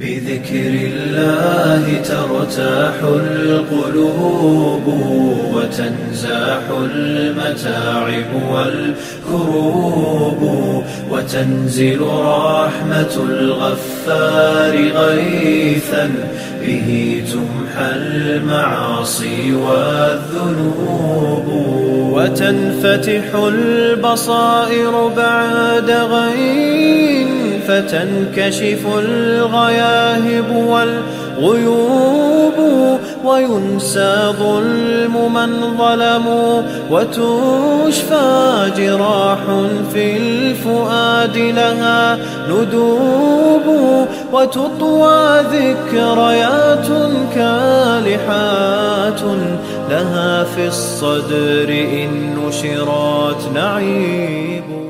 بذكر الله ترتاح القلوب وتنزاح المتاعب والكروب وتنزل رحمة الغفار غيثا به تمحى المعاصي والذنوب وتنفتح البصائر بعد غيث فتنكشف الغياهب والغيوب وينسى ظلم من ظلموا وتشفى جراح في الفؤاد لها ندوب وتطوى ذكريات كالحات لها في الصدر إن نشرات نعيب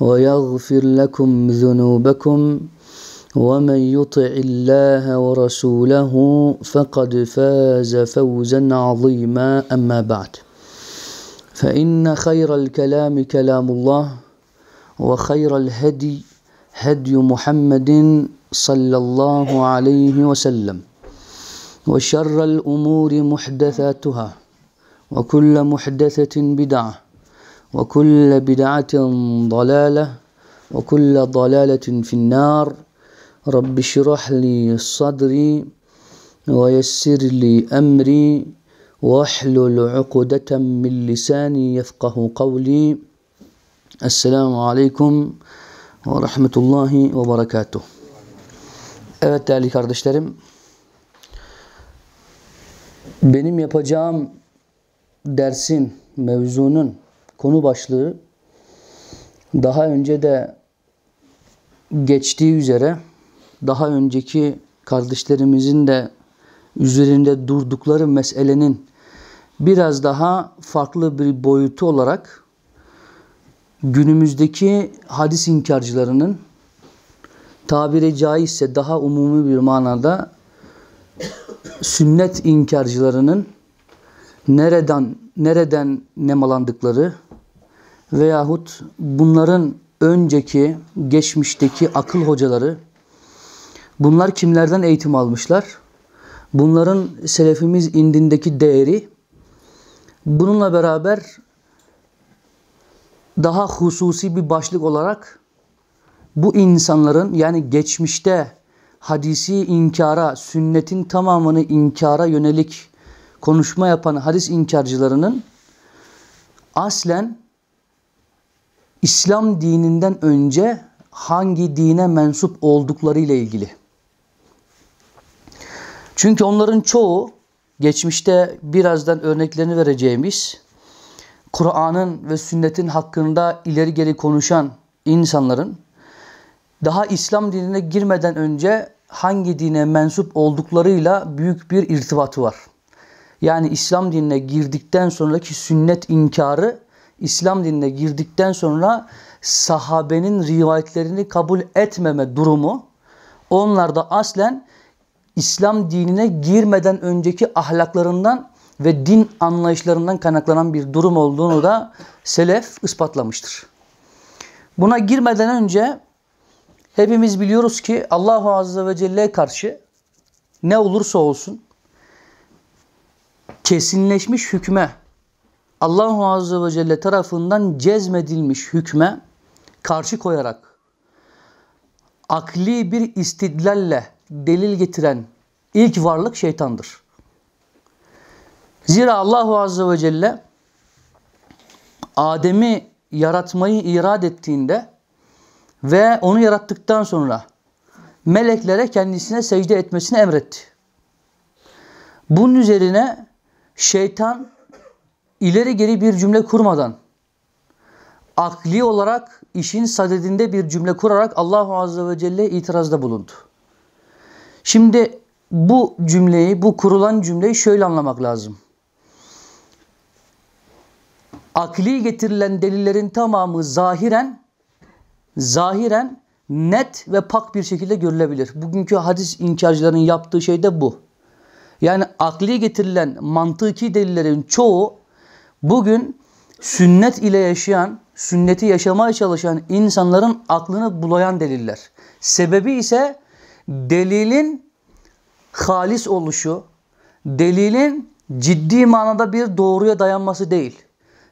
ويغفر لكم ذنوبكم ومن يطع الله ورسوله فقد فاز فوزا عظيما أما بعد فإن خير الكلام كلام الله وخير الهدي هدي محمد صلى الله عليه وسلم وشر الأمور محدثاتها وكل محدثة بدعة وكل بدعة ضلالة وكل ضلالة في النار رب اشرح لي صدري ويسر لي أمري واحلل عقدة من لساني يفقه قولي السلام عليكم ve rahmetullahi ve berekatuh. Evet değerli kardeşlerim, benim yapacağım dersin, mevzunun konu başlığı daha önce de geçtiği üzere daha önceki kardeşlerimizin de üzerinde durdukları meselenin biraz daha farklı bir boyutu olarak günümüzdeki hadis inkarcılarının tabiri caizse daha umumi bir manada sünnet inkarcılarının nereden nereden nemalandıkları veyahut bunların önceki geçmişteki akıl hocaları bunlar kimlerden eğitim almışlar? Bunların selefimiz indindeki değeri bununla beraber daha hususi bir başlık olarak bu insanların yani geçmişte hadisi inkara, sünnetin tamamını inkara yönelik konuşma yapan hadis inkarcılarının aslen İslam dininden önce hangi dine mensup oldukları ile ilgili. Çünkü onların çoğu geçmişte birazdan örneklerini vereceğimiz Kur'an'ın ve sünnetin hakkında ileri geri konuşan insanların daha İslam dinine girmeden önce hangi dine mensup olduklarıyla büyük bir irtibatı var. Yani İslam dinine girdikten sonraki sünnet inkarı İslam dinine girdikten sonra sahabenin rivayetlerini kabul etmeme durumu onlar da aslen İslam dinine girmeden önceki ahlaklarından ve din anlayışlarından kaynaklanan bir durum olduğunu da selef ispatlamıştır. Buna girmeden önce hepimiz biliyoruz ki Allahu Azze ve Celle'ye karşı ne olursa olsun kesinleşmiş hükme Allahu Azze ve Celle tarafından cezmedilmiş hükme karşı koyarak akli bir istidlalle delil getiren ilk varlık şeytandır. Zira Allahu Azze ve Celle Adem'i yaratmayı irad ettiğinde ve onu yarattıktan sonra meleklere kendisine secde etmesini emretti. Bunun üzerine şeytan ileri geri bir cümle kurmadan akli olarak işin sadedinde bir cümle kurarak Allahu Azze ve Celle itirazda bulundu. Şimdi bu cümleyi, bu kurulan cümleyi şöyle anlamak lazım. Akli getirilen delillerin tamamı zahiren zahiren net ve pak bir şekilde görülebilir. Bugünkü hadis inkarcıların yaptığı şey de bu. Yani akli getirilen mantıki delillerin çoğu Bugün sünnet ile yaşayan, sünneti yaşamaya çalışan insanların aklını bulayan deliller. Sebebi ise delilin halis oluşu, delilin ciddi manada bir doğruya dayanması değil.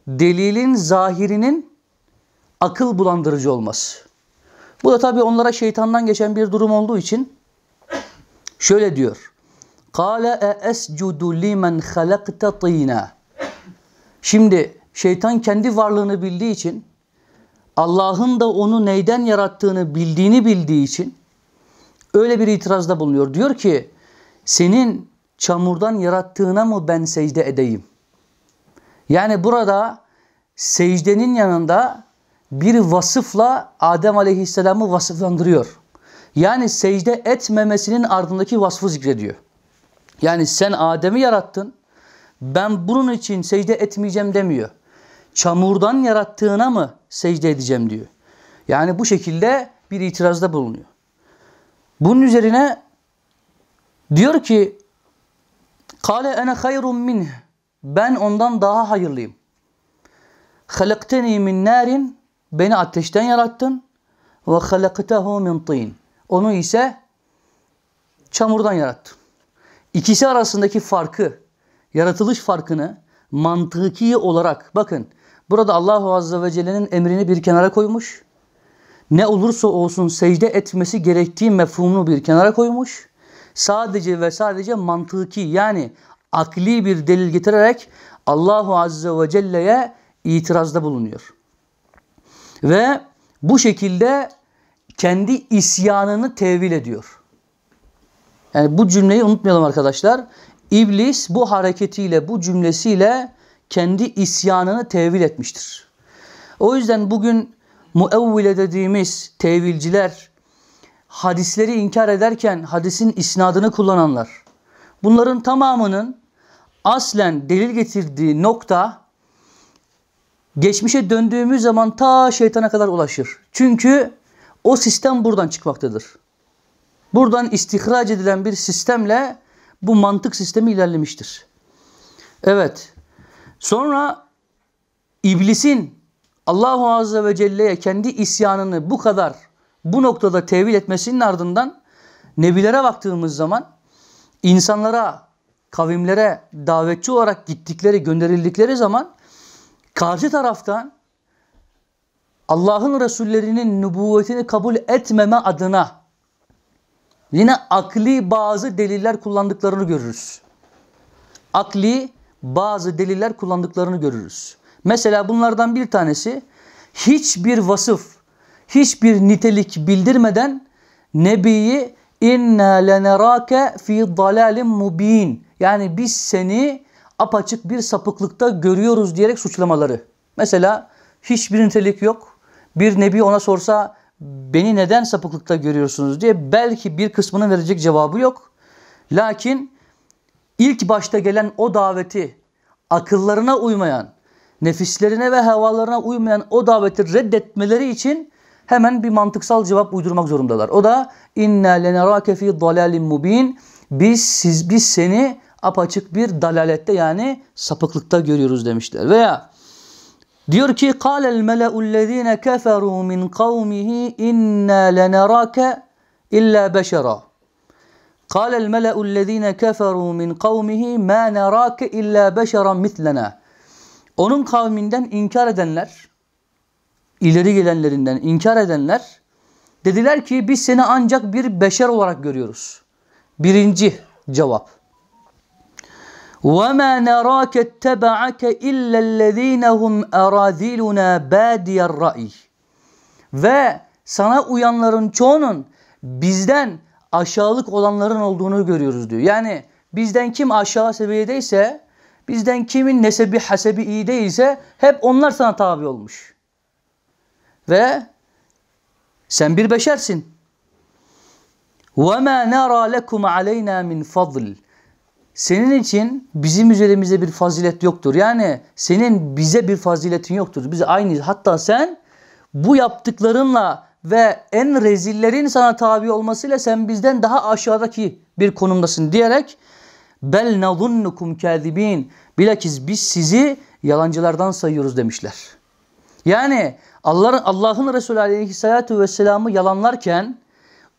Delilin zahirinin akıl bulandırıcı olması. Bu da tabii onlara şeytandan geçen bir durum olduğu için şöyle diyor. قَالَ اَأَسْجُدُ لِمَنْ خَلَقْتَ طِينًا Şimdi şeytan kendi varlığını bildiği için Allah'ın da onu neyden yarattığını bildiğini bildiği için öyle bir itirazda bulunuyor. Diyor ki senin çamurdan yarattığına mı ben secde edeyim? Yani burada secdenin yanında bir vasıfla Adem Aleyhisselam'ı vasıflandırıyor. Yani secde etmemesinin ardındaki vasfı zikrediyor. Yani sen Adem'i yarattın ben bunun için secde etmeyeceğim demiyor. Çamurdan yarattığına mı secde edeceğim diyor. Yani bu şekilde bir itirazda bulunuyor. Bunun üzerine diyor ki Kale ene hayrun min. Ben ondan daha hayırlıyım. Halakteni min narin. Beni ateşten yarattın. Ve halaktehu min tin. Onu ise çamurdan yarattın. İkisi arasındaki farkı yaratılış farkını mantıki olarak bakın burada Allahu Azze ve Celle'nin emrini bir kenara koymuş. Ne olursa olsun secde etmesi gerektiği mefhumunu bir kenara koymuş. Sadece ve sadece mantıki yani akli bir delil getirerek Allahu Azze ve Celle'ye itirazda bulunuyor. Ve bu şekilde kendi isyanını tevil ediyor. Yani bu cümleyi unutmayalım arkadaşlar. İblis bu hareketiyle, bu cümlesiyle kendi isyanını tevil etmiştir. O yüzden bugün muevvile dediğimiz tevilciler, hadisleri inkar ederken hadisin isnadını kullananlar, bunların tamamının aslen delil getirdiği nokta geçmişe döndüğümüz zaman ta şeytana kadar ulaşır. Çünkü o sistem buradan çıkmaktadır. Buradan istihraç edilen bir sistemle bu mantık sistemi ilerlemiştir. Evet. Sonra iblisin Allahu Azze ve Celle'ye kendi isyanını bu kadar bu noktada tevil etmesinin ardından nebilere baktığımız zaman insanlara, kavimlere davetçi olarak gittikleri, gönderildikleri zaman karşı taraftan Allah'ın Resullerinin nübüvvetini kabul etmeme adına Yine akli bazı deliller kullandıklarını görürüz. Akli bazı deliller kullandıklarını görürüz. Mesela bunlardan bir tanesi hiçbir vasıf, hiçbir nitelik bildirmeden Nebi'yi inna lenerake fi dalalin mubin. Yani biz seni apaçık bir sapıklıkta görüyoruz diyerek suçlamaları. Mesela hiçbir nitelik yok. Bir nebi ona sorsa beni neden sapıklıkta görüyorsunuz diye belki bir kısmının verecek cevabı yok. Lakin ilk başta gelen o daveti akıllarına uymayan, nefislerine ve hevalarına uymayan o daveti reddetmeleri için hemen bir mantıksal cevap uydurmak zorundalar. O da inna lenerake fi dalalin mubin. Biz siz biz seni apaçık bir dalalette yani sapıklıkta görüyoruz demişler. Veya Diyor ki قَالَ الْمَلَأُ الَّذ۪ينَ كَفَرُوا مِنْ قَوْمِهِ اِنَّا لَنَرَاكَ اِلَّا بَشَرًا قَالَ الْمَلَأُ الَّذ۪ينَ كَفَرُوا مِنْ قَوْمِهِ مَا نَرَاكَ اِلَّا بَشَرًا مِثْلَنَا Onun kavminden inkar edenler, ileri gelenlerinden inkar edenler dediler ki biz seni ancak bir beşer olarak görüyoruz. Birinci cevap. وَمَا نَرَاكَ اتَّبَعَكَ اِلَّا الَّذ۪ينَ هُمْ اَرَاذِلُنَا بَادِيَ الرَّأِيِ Ve sana uyanların çoğunun bizden aşağılık olanların olduğunu görüyoruz diyor. Yani bizden kim aşağı seviyedeyse, bizden kimin nesebi hasebi iyi değilse hep onlar sana tabi olmuş. Ve sen bir beşersin. وَمَا نَرَى لَكُمْ عَلَيْنَا مِنْ فَضْلٍ senin için bizim üzerimizde bir fazilet yoktur. Yani senin bize bir faziletin yoktur. Biz aynı hatta sen bu yaptıklarınla ve en rezillerin sana tabi olmasıyla sen bizden daha aşağıdaki bir konumdasın diyerek bel nazunnukum kazibin bilakis biz sizi yalancılardan sayıyoruz demişler. Yani Allah'ın Allah'ın Resulü Aleyhisselatü Vesselam'ı yalanlarken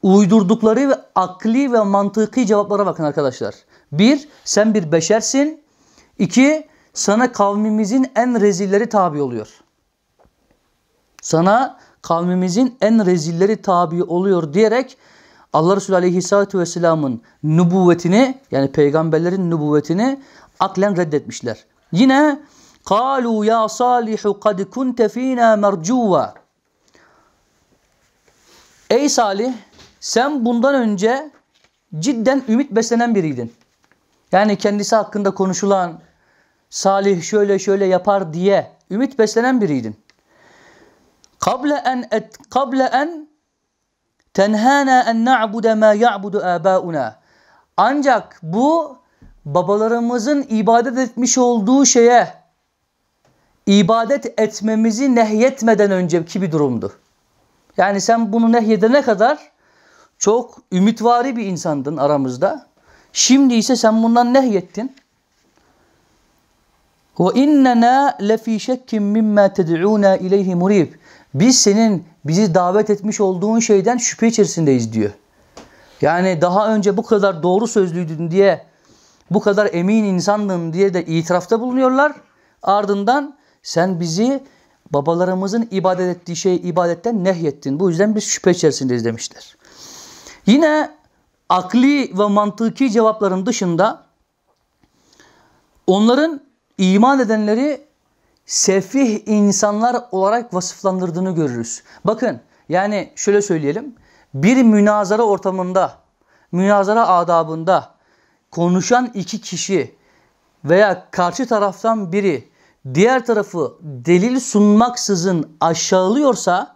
uydurdukları ve akli ve mantıki cevaplara bakın arkadaşlar. Bir, sen bir beşersin. İki, sana kavmimizin en rezilleri tabi oluyor. Sana kavmimizin en rezilleri tabi oluyor diyerek Allah Resulü Aleyhisselatü Vesselam'ın nübüvvetini yani peygamberlerin nübüvvetini aklen reddetmişler. Yine قَالُوا يَا صَالِحُ قَدْ كُنْتَ ف۪ينَا مَرْجُوَا Ey Salih sen bundan önce cidden ümit beslenen biriydin. Yani kendisi hakkında konuşulan Salih şöyle şöyle yapar diye ümit beslenen biriydin. Kable en et kable en tenhana en na'budu ma ya'budu abauna. Ancak bu babalarımızın ibadet etmiş olduğu şeye ibadet etmemizi nehyetmeden önceki bir durumdu. Yani sen bunu nehyedene kadar çok ümitvari bir insandın aramızda. Şimdi ise sen bundan nehyettin. Ve innena lefi şekkim mimma ted'una ileyhi murib. Biz senin bizi davet etmiş olduğun şeyden şüphe içerisindeyiz diyor. Yani daha önce bu kadar doğru sözlüydün diye, bu kadar emin insandın diye de itirafta bulunuyorlar. Ardından sen bizi babalarımızın ibadet ettiği şey ibadetten nehyettin. Bu yüzden biz şüphe içerisindeyiz demişler. Yine akli ve mantıki cevapların dışında onların iman edenleri sefih insanlar olarak vasıflandırdığını görürüz. Bakın yani şöyle söyleyelim. Bir münazara ortamında, münazara adabında konuşan iki kişi veya karşı taraftan biri diğer tarafı delil sunmaksızın aşağılıyorsa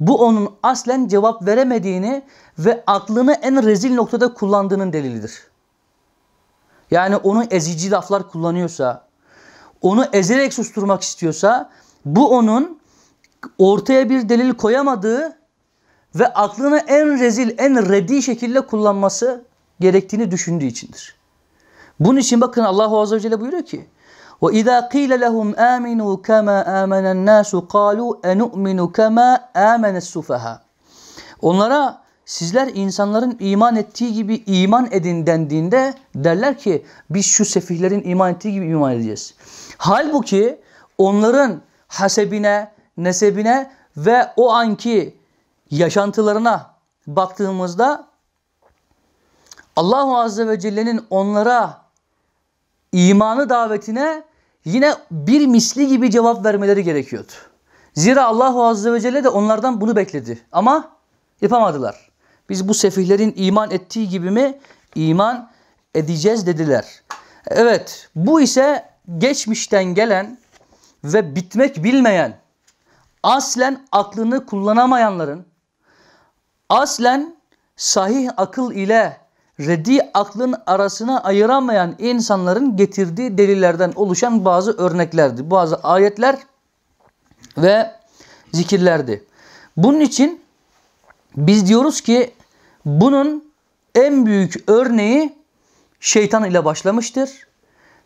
bu onun aslen cevap veremediğini ve aklını en rezil noktada kullandığının delilidir. Yani onu ezici laflar kullanıyorsa, onu ezerek susturmak istiyorsa bu onun ortaya bir delil koyamadığı ve aklını en rezil, en redi şekilde kullanması gerektiğini düşündüğü içindir. Bunun için bakın Allahu Azze ve Celle buyuruyor ki وَإِذَا قِيلَ لَهُمْ آمِنُوا كَمَا آمَنَ النَّاسُ قَالُوا أَنُؤْمِنُ كَمَا آمَنَ السُّفَهَا Onlara sizler insanların iman ettiği gibi iman edin dendiğinde derler ki biz şu sefihlerin iman ettiği gibi iman edeceğiz. Halbuki onların hasebine, nesebine ve o anki yaşantılarına baktığımızda Allahu Azze ve Celle'nin onlara imanı davetine yine bir misli gibi cevap vermeleri gerekiyordu. Zira Allahu Azze ve Celle de onlardan bunu bekledi. Ama yapamadılar. Biz bu sefihlerin iman ettiği gibi mi iman edeceğiz dediler. Evet bu ise geçmişten gelen ve bitmek bilmeyen aslen aklını kullanamayanların aslen sahih akıl ile reddi aklın arasına ayıramayan insanların getirdiği delillerden oluşan bazı örneklerdi. Bazı ayetler ve zikirlerdi. Bunun için biz diyoruz ki bunun en büyük örneği şeytan ile başlamıştır.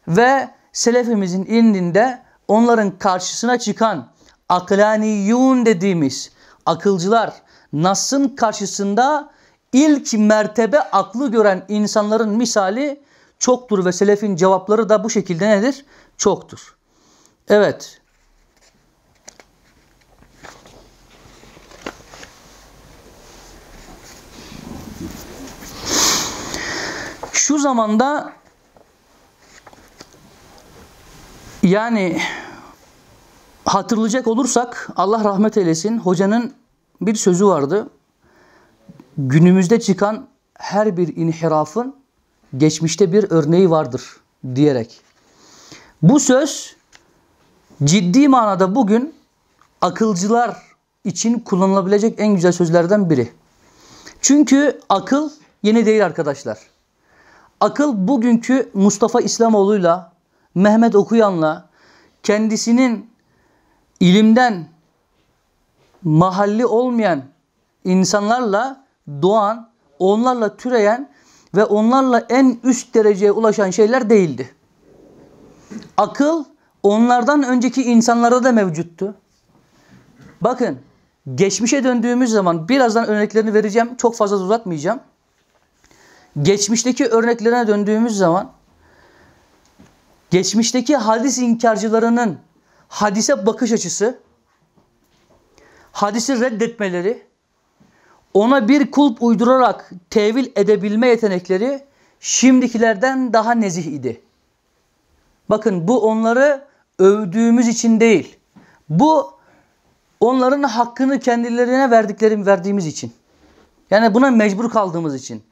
Ve selefimizin indinde onların karşısına çıkan aklaniyun dediğimiz akılcılar Nas'ın karşısında ilk mertebe aklı gören insanların misali çoktur ve selefin cevapları da bu şekilde nedir? Çoktur. Evet. şu zamanda yani hatırlayacak olursak Allah rahmet eylesin hocanın bir sözü vardı. Günümüzde çıkan her bir inhirafın geçmişte bir örneği vardır diyerek. Bu söz ciddi manada bugün akılcılar için kullanılabilecek en güzel sözlerden biri. Çünkü akıl yeni değil arkadaşlar. Akıl bugünkü Mustafa İslamoğlu'yla, Mehmet Okuyan'la kendisinin ilimden mahalli olmayan insanlarla doğan, onlarla türeyen ve onlarla en üst dereceye ulaşan şeyler değildi. Akıl onlardan önceki insanlara da mevcuttu. Bakın geçmişe döndüğümüz zaman birazdan örneklerini vereceğim. Çok fazla uzatmayacağım geçmişteki örneklerine döndüğümüz zaman geçmişteki hadis inkarcılarının hadise bakış açısı, hadisi reddetmeleri, ona bir kulp uydurarak tevil edebilme yetenekleri şimdikilerden daha nezih idi. Bakın bu onları övdüğümüz için değil. Bu onların hakkını kendilerine verdiklerim verdiğimiz için. Yani buna mecbur kaldığımız için.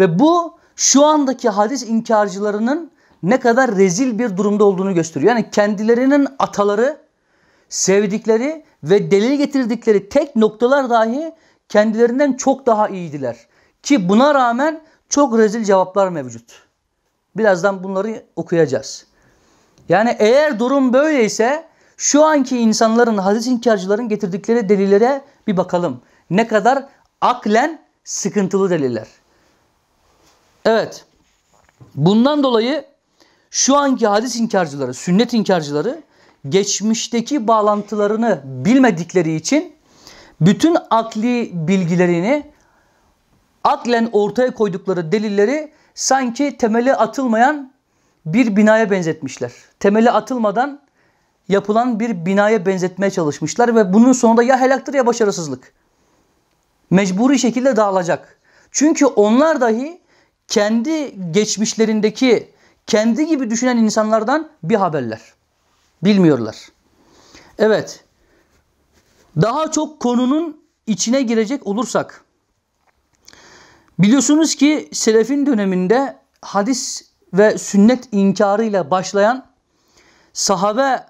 Ve bu şu andaki hadis inkarcılarının ne kadar rezil bir durumda olduğunu gösteriyor. Yani kendilerinin ataları, sevdikleri ve delil getirdikleri tek noktalar dahi kendilerinden çok daha iyiydiler. Ki buna rağmen çok rezil cevaplar mevcut. Birazdan bunları okuyacağız. Yani eğer durum böyleyse şu anki insanların, hadis inkarcıların getirdikleri delillere bir bakalım. Ne kadar aklen sıkıntılı deliller. Evet. Bundan dolayı şu anki hadis inkarcıları, sünnet inkarcıları geçmişteki bağlantılarını bilmedikleri için bütün akli bilgilerini aklen ortaya koydukları delilleri sanki temeli atılmayan bir binaya benzetmişler. Temeli atılmadan yapılan bir binaya benzetmeye çalışmışlar ve bunun sonunda ya helaktır ya başarısızlık. Mecburi şekilde dağılacak. Çünkü onlar dahi kendi geçmişlerindeki kendi gibi düşünen insanlardan bir haberler. Bilmiyorlar. Evet. Daha çok konunun içine girecek olursak biliyorsunuz ki selefin döneminde hadis ve sünnet inkarıyla başlayan sahabe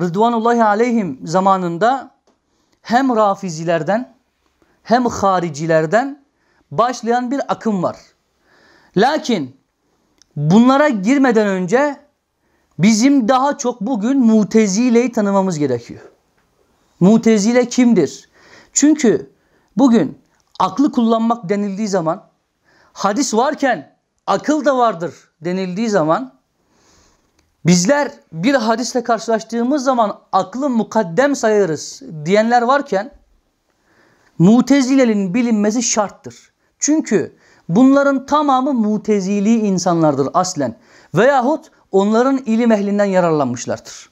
Rıdvanullahi aleyhim zamanında hem rafizilerden hem haricilerden başlayan bir akım var. Lakin bunlara girmeden önce bizim daha çok bugün mutezileyi tanımamız gerekiyor. Mutezile kimdir? Çünkü bugün aklı kullanmak denildiği zaman hadis varken akıl da vardır denildiği zaman bizler bir hadisle karşılaştığımız zaman aklı mukaddem sayarız diyenler varken mutezilenin bilinmesi şarttır. Çünkü Bunların tamamı mutezili insanlardır aslen. Veyahut onların ilim ehlinden yararlanmışlardır.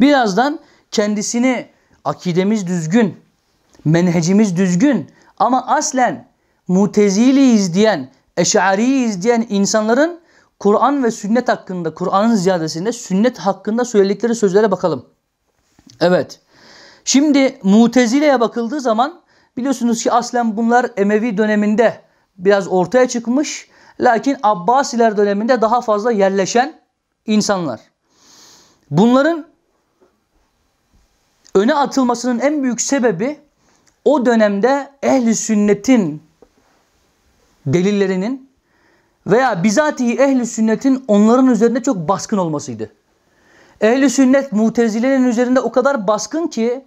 Birazdan kendisini akidemiz düzgün, menhecimiz düzgün ama aslen muteziliyiz diyen, eşariyiz diyen insanların Kur'an ve sünnet hakkında, Kur'an'ın ziyadesinde sünnet hakkında söyledikleri sözlere bakalım. Evet. Şimdi Mutezile'ye bakıldığı zaman biliyorsunuz ki aslen bunlar Emevi döneminde biraz ortaya çıkmış. Lakin Abbasiler döneminde daha fazla yerleşen insanlar. Bunların öne atılmasının en büyük sebebi o dönemde ehli sünnetin delillerinin veya bizatihi ehli sünnetin onların üzerinde çok baskın olmasıydı. Ehli sünnet mutezilerin üzerinde o kadar baskın ki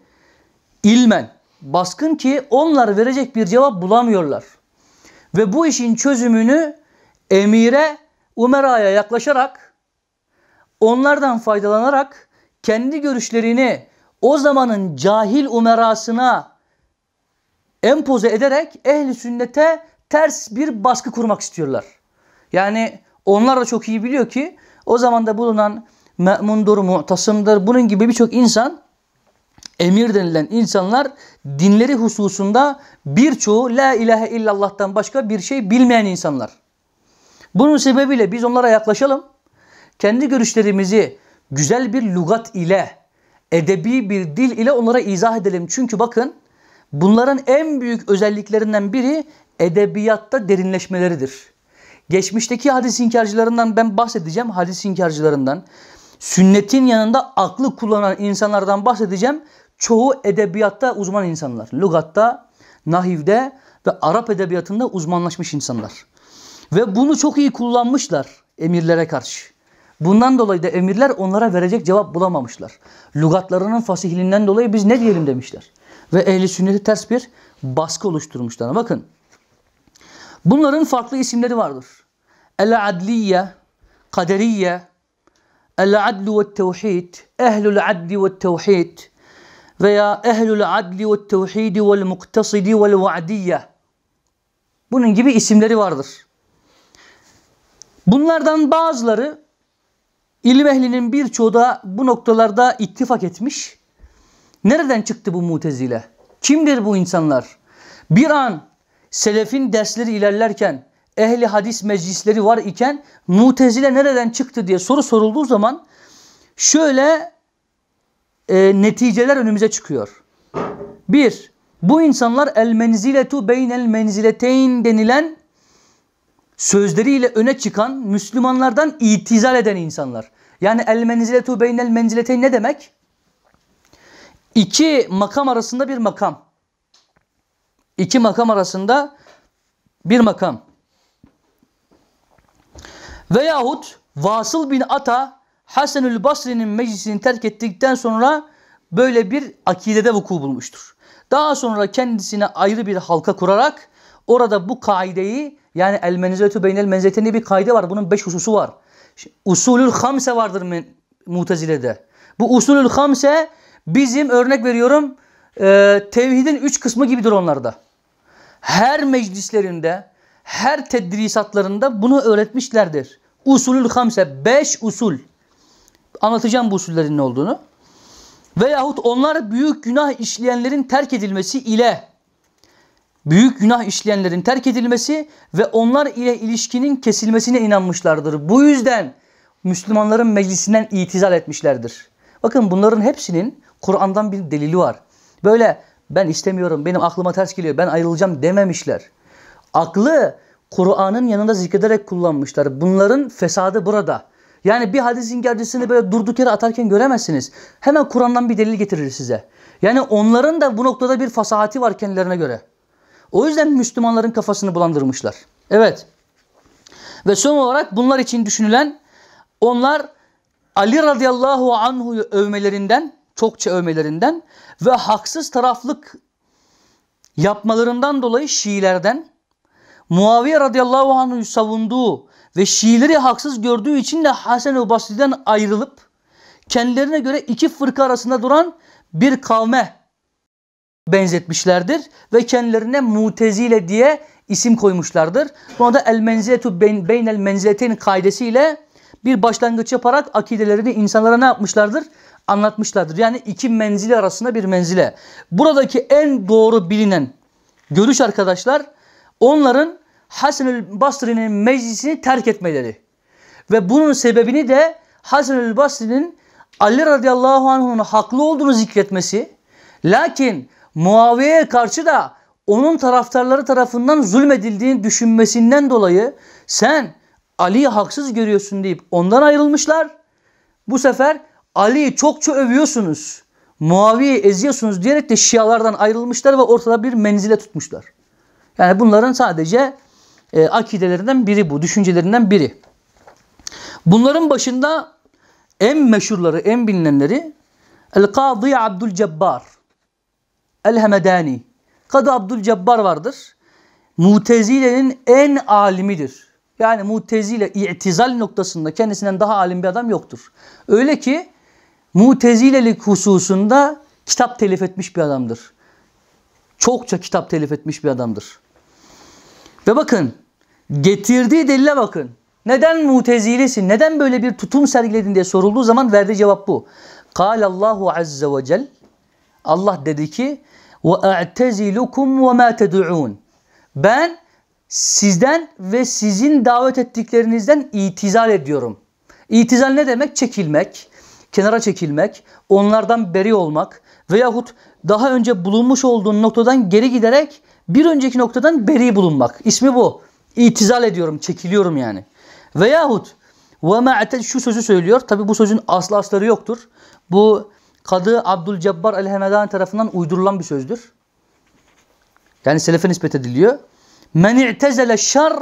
ilmen baskın ki onlar verecek bir cevap bulamıyorlar. Ve bu işin çözümünü emire, umeraya yaklaşarak, onlardan faydalanarak kendi görüşlerini o zamanın cahil umerasına empoze ederek ehli sünnete ters bir baskı kurmak istiyorlar. Yani onlar da çok iyi biliyor ki o zamanda bulunan Me'mundur, Mu'tasım'dır bunun gibi birçok insan emir denilen insanlar dinleri hususunda birçoğu la ilahe illallah'tan başka bir şey bilmeyen insanlar. Bunun sebebiyle biz onlara yaklaşalım. Kendi görüşlerimizi güzel bir lugat ile, edebi bir dil ile onlara izah edelim. Çünkü bakın bunların en büyük özelliklerinden biri edebiyatta derinleşmeleridir. Geçmişteki hadis inkarcılarından ben bahsedeceğim. Hadis inkarcılarından. Sünnetin yanında aklı kullanan insanlardan bahsedeceğim çoğu edebiyatta uzman insanlar. Lugatta, nahivde ve Arap edebiyatında uzmanlaşmış insanlar. Ve bunu çok iyi kullanmışlar emirlere karşı. Bundan dolayı da emirler onlara verecek cevap bulamamışlar. Lugatlarının fasihliğinden dolayı biz ne diyelim demişler. Ve ehli sünneti ters bir baskı oluşturmuşlar. Bakın. Bunların farklı isimleri vardır. El-Adliye, Kaderiye, El-Adlu ve Tevhid, Ehlül Adli ve Tevhid, veya ehlül adli ve tevhidi vel muktasidi vel va'diyye. Bunun gibi isimleri vardır. Bunlardan bazıları ilim ehlinin birçoğu da bu noktalarda ittifak etmiş. Nereden çıktı bu mutezile? Kimdir bu insanlar? Bir an selefin dersleri ilerlerken ehli hadis meclisleri var iken mutezile nereden çıktı diye soru sorulduğu zaman şöyle e, neticeler önümüze çıkıyor. Bir, bu insanlar el menziletu beynel menzileteyn denilen sözleriyle öne çıkan Müslümanlardan itizal eden insanlar. Yani el menziletu beynel menzileteyn ne demek? İki makam arasında bir makam. İki makam arasında bir makam. Veyahut Vasıl bin Ata Hasanül Basri'nin meclisini terk ettikten sonra böyle bir akidede vuku bulmuştur. Daha sonra kendisine ayrı bir halka kurarak orada bu kaideyi yani el menzetü beynel menzetini bir kaide var. Bunun beş hususu var. Usulül hamse vardır mutezile'de. Bu usulül hamse bizim örnek veriyorum e, tevhidin üç kısmı gibidir onlarda. Her meclislerinde, her tedrisatlarında bunu öğretmişlerdir. Usulül hamse, beş usul. Anlatacağım bu usullerin ne olduğunu. Veyahut onlar büyük günah işleyenlerin terk edilmesi ile büyük günah işleyenlerin terk edilmesi ve onlar ile ilişkinin kesilmesine inanmışlardır. Bu yüzden Müslümanların meclisinden itizal etmişlerdir. Bakın bunların hepsinin Kur'an'dan bir delili var. Böyle ben istemiyorum, benim aklıma ters geliyor, ben ayrılacağım dememişler. Aklı Kur'an'ın yanında zikrederek kullanmışlar. Bunların fesadı burada. Yani bir hadisin inkarcısını böyle durduk yere atarken göremezsiniz. Hemen Kur'an'dan bir delil getirir size. Yani onların da bu noktada bir fasahati var kendilerine göre. O yüzden Müslümanların kafasını bulandırmışlar. Evet. Ve son olarak bunlar için düşünülen onlar Ali radıyallahu anhu'yu övmelerinden, çokça övmelerinden ve haksız taraflık yapmalarından dolayı Şiilerden Muaviye radıyallahu anhu'yu savunduğu ve Şiileri haksız gördüğü için de hasan el Basri'den ayrılıp kendilerine göre iki fırka arasında duran bir kavme benzetmişlerdir ve kendilerine mutezile diye isim koymuşlardır. Buna da el menziletu beynel menzileteyn kaidesiyle bir başlangıç yaparak akidelerini insanlara ne yapmışlardır? Anlatmışlardır. Yani iki menzile arasında bir menzile. Buradaki en doğru bilinen görüş arkadaşlar onların Hasan-ül Basri'nin meclisini terk etmeleri. Ve bunun sebebini de Hasan-ül Basri'nin Ali radıyallahu anh'ın haklı olduğunu zikretmesi. Lakin Muaviye'ye karşı da onun taraftarları tarafından zulmedildiğini düşünmesinden dolayı sen Ali'yi haksız görüyorsun deyip ondan ayrılmışlar. Bu sefer Ali'yi çokça övüyorsunuz. Muaviye'yi eziyorsunuz diyerek de Şialardan ayrılmışlar ve ortada bir menzile tutmuşlar. Yani bunların sadece e, akidelerinden biri bu. Düşüncelerinden biri. Bunların başında en meşhurları, en bilinenleri El-Kadı Abdülcebbar El-Hemedani Kadı Abdülcebbar vardır. Mutezile'nin en alimidir. Yani Mutezile itizal noktasında kendisinden daha alim bir adam yoktur. Öyle ki Mutezilelik hususunda kitap telif etmiş bir adamdır. Çokça kitap telif etmiş bir adamdır. Ve bakın Getirdiği delile bakın. Neden mutezilesin? Neden böyle bir tutum sergiledin diye sorulduğu zaman verdiği cevap bu. Kâle Allahu azze ve cel. Allah dedi ki وَاَعْتَزِلُكُمْ وَمَا تَدُعُونَ Ben sizden ve sizin davet ettiklerinizden itizal ediyorum. İtizal ne demek? Çekilmek, kenara çekilmek, onlardan beri olmak veyahut daha önce bulunmuş olduğun noktadan geri giderek bir önceki noktadan beri bulunmak. İsmi bu itizal ediyorum, çekiliyorum yani. Veyahut ve ma'ted şu sözü söylüyor. Tabi bu sözün aslı asları yoktur. Bu Kadı Abdülcebbar el-Hemedan tarafından uydurulan bir sözdür. Yani selefe nispet ediliyor. Men i'tezele şer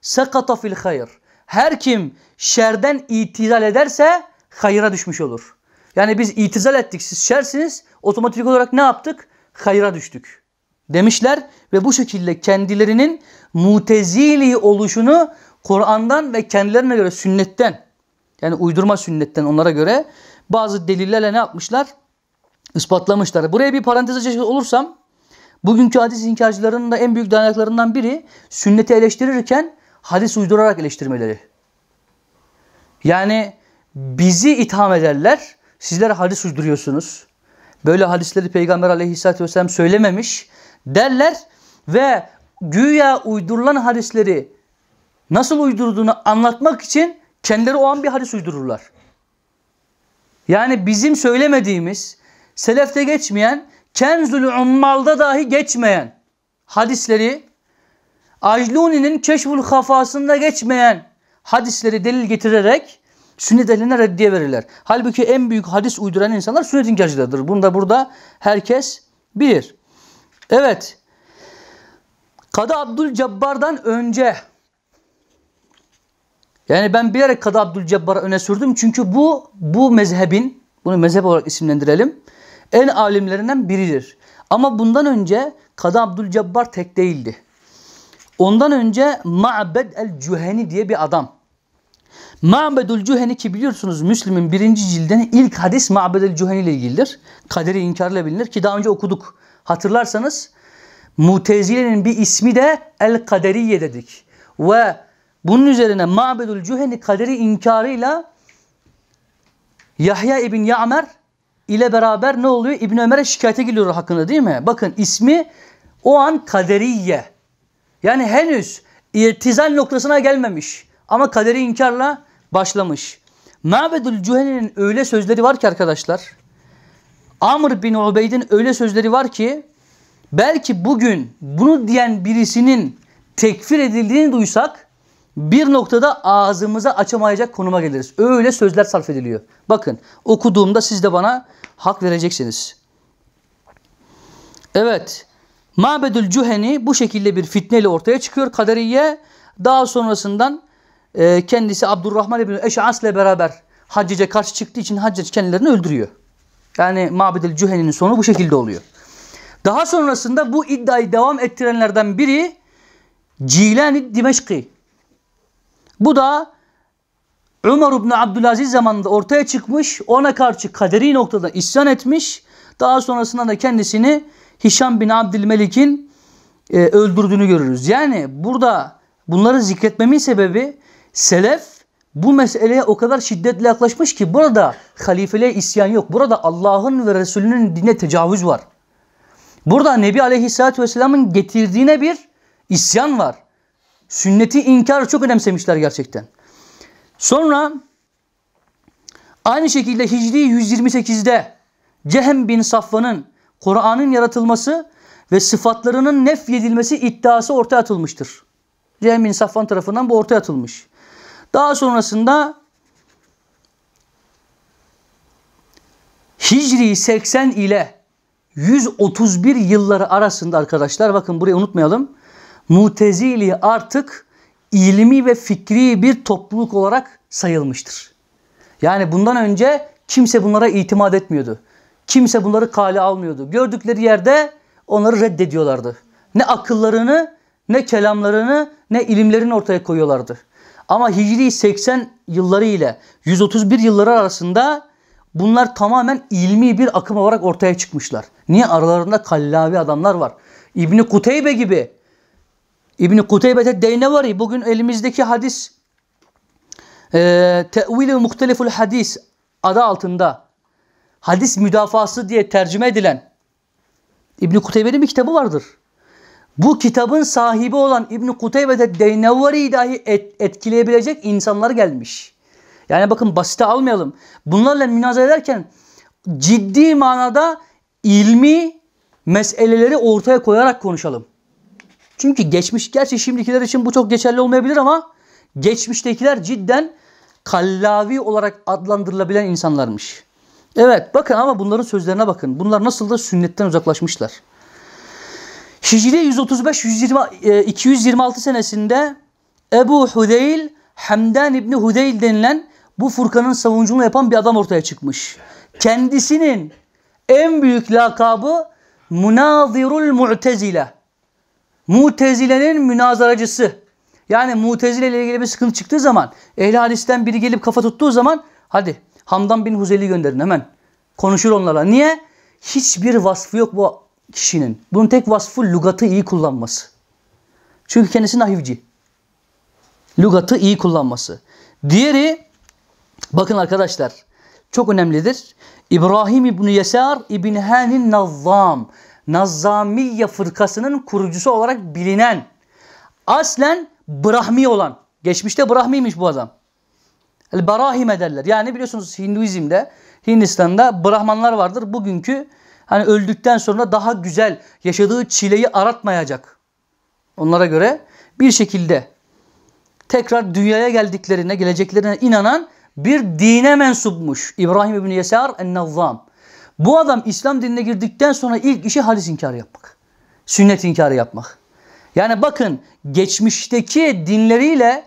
sekata fil hayr. Her kim şerden itizal ederse hayıra düşmüş olur. Yani biz itizal ettik siz şersiniz otomatik olarak ne yaptık? Hayıra düştük demişler ve bu şekilde kendilerinin mutezili oluşunu Kur'an'dan ve kendilerine göre sünnetten yani uydurma sünnetten onlara göre bazı delillerle ne yapmışlar? Ispatlamışlar. Buraya bir parantez açacak olursam bugünkü hadis inkarcılarının da en büyük dayanaklarından biri sünneti eleştirirken hadis uydurarak eleştirmeleri. Yani bizi itham ederler. Sizler hadis uyduruyorsunuz. Böyle hadisleri Peygamber aleyhissalatü vesselam söylememiş derler ve güya uydurulan hadisleri nasıl uydurduğunu anlatmak için kendileri o an bir hadis uydururlar. Yani bizim söylemediğimiz, selefte geçmeyen, kenzül ummalda dahi geçmeyen hadisleri, Ajluni'nin keşful kafasında geçmeyen hadisleri delil getirerek sünnet ehline reddiye verirler. Halbuki en büyük hadis uyduran insanlar sünnet inkarcılardır. Bunu da burada herkes bilir. Evet. Kadı Abdülcebbar'dan önce yani ben bilerek Kadı Abdülcebbar'ı öne sürdüm. Çünkü bu bu mezhebin bunu mezhep olarak isimlendirelim. En alimlerinden biridir. Ama bundan önce Kadı Abdülcebbar tek değildi. Ondan önce Ma'bed el-Cüheni diye bir adam. Ma'bed el Cüheni ki biliyorsunuz Müslim'in birinci cilden ilk hadis Ma'bed el Cüheni ile ilgilidir. Kaderi inkarla bilinir ki daha önce okuduk. Hatırlarsanız Mutezile'nin bir ismi de El Kaderiye dedik. Ve bunun üzerine Ma'bedül Cüheni kaderi inkarıyla Yahya İbn Ya'mer ile beraber ne oluyor? İbn Ömer'e şikayete gidiyor hakkında değil mi? Bakın ismi o an kaderiye. Yani henüz irtizal noktasına gelmemiş. Ama kaderi inkarla başlamış. Ma'bedül Cüheni'nin öyle sözleri var ki arkadaşlar. Amr bin Ubeyd'in öyle sözleri var ki belki bugün bunu diyen birisinin tekfir edildiğini duysak bir noktada ağzımıza açamayacak konuma geliriz. Öyle sözler sarf ediliyor. Bakın okuduğumda siz de bana hak vereceksiniz. Evet. Mabedül Cüheni bu şekilde bir fitneyle ortaya çıkıyor. Kaderiye daha sonrasından e, kendisi Abdurrahman İbni Eş'as ile beraber Haccece karşı çıktığı için Haccac kendilerini öldürüyor. Yani Mabedül Cüheni'nin sonu bu şekilde oluyor. Daha sonrasında bu iddiayı devam ettirenlerden biri Cilani Dimeşki. Bu da Ömer İbni Abdülaziz zamanında ortaya çıkmış. Ona karşı kaderi noktada isyan etmiş. Daha sonrasında da kendisini Hişam bin Abdülmelik'in e, öldürdüğünü görürüz. Yani burada bunları zikretmemin sebebi Selef bu meseleye o kadar şiddetle yaklaşmış ki burada halifeliğe isyan yok. Burada Allah'ın ve Resulünün dine tecavüz var. Burada Nebi Aleyhisselatü Vesselam'ın getirdiğine bir isyan var. Sünneti inkarı çok önemsemişler gerçekten. Sonra aynı şekilde Hicri 128'de Cehem bin Safvan'ın Kur'an'ın yaratılması ve sıfatlarının nef yedilmesi iddiası ortaya atılmıştır. Cehem bin Safvan tarafından bu ortaya atılmış. Daha sonrasında Hicri 80 ile 131 yılları arasında arkadaşlar bakın burayı unutmayalım. Mutezili artık ilmi ve fikri bir topluluk olarak sayılmıştır. Yani bundan önce kimse bunlara itimat etmiyordu. Kimse bunları kale almıyordu. Gördükleri yerde onları reddediyorlardı. Ne akıllarını ne kelamlarını ne ilimlerini ortaya koyuyorlardı. Ama Hicri 80 yılları ile 131 yılları arasında Bunlar tamamen ilmi bir akım olarak ortaya çıkmışlar. Niye? Aralarında kallavi adamlar var. İbni Kuteybe gibi. İbni Kuteybe'de deyne var. Bugün elimizdeki hadis e, tevil Muhteliful Hadis adı altında hadis müdafası diye tercüme edilen İbni Kuteybe'nin bir kitabı vardır. Bu kitabın sahibi olan İbni Kuteybe'de Deynevvari'yi dahi et, etkileyebilecek insanlar gelmiş. Yani bakın basite almayalım. Bunlarla münazara ederken ciddi manada ilmi meseleleri ortaya koyarak konuşalım. Çünkü geçmiş, gerçi şimdikiler için bu çok geçerli olmayabilir ama geçmiştekiler cidden kallavi olarak adlandırılabilen insanlarmış. Evet bakın ama bunların sözlerine bakın. Bunlar nasıl da sünnetten uzaklaşmışlar. Hicri 135 120, 226 senesinde Ebu Hudeyl Hamdan İbni Hudeyl denilen bu Furkan'ın savunculuğunu yapan bir adam ortaya çıkmış. Kendisinin en büyük lakabı Münazirul Mu'tezile. Mutezile'nin münazaracısı. Yani Mutezile ile ilgili bir sıkıntı çıktığı zaman ehli hadisten biri gelip kafa tuttuğu zaman hadi Hamdan bin Huzeli gönderin hemen. Konuşur onlara. Niye? Hiçbir vasfı yok bu kişinin. Bunun tek vasfı lugatı iyi kullanması. Çünkü kendisi nahivci. Lugatı iyi kullanması. Diğeri Bakın arkadaşlar çok önemlidir. İbrahim İbni Yesar İbni Hanin Nazzam. Nazzamiye fırkasının kurucusu olarak bilinen. Aslen Brahmi olan. Geçmişte Brahmiymiş bu adam. El Barahime derler. Yani biliyorsunuz Hinduizm'de Hindistan'da Brahmanlar vardır. Bugünkü hani öldükten sonra daha güzel yaşadığı çileyi aratmayacak. Onlara göre bir şekilde tekrar dünyaya geldiklerine, geleceklerine inanan bir dine mensupmuş İbrahim İbni Yesar en nazzam Bu adam İslam dinine girdikten sonra ilk işi hadis inkarı yapmak. Sünnet inkarı yapmak. Yani bakın geçmişteki dinleriyle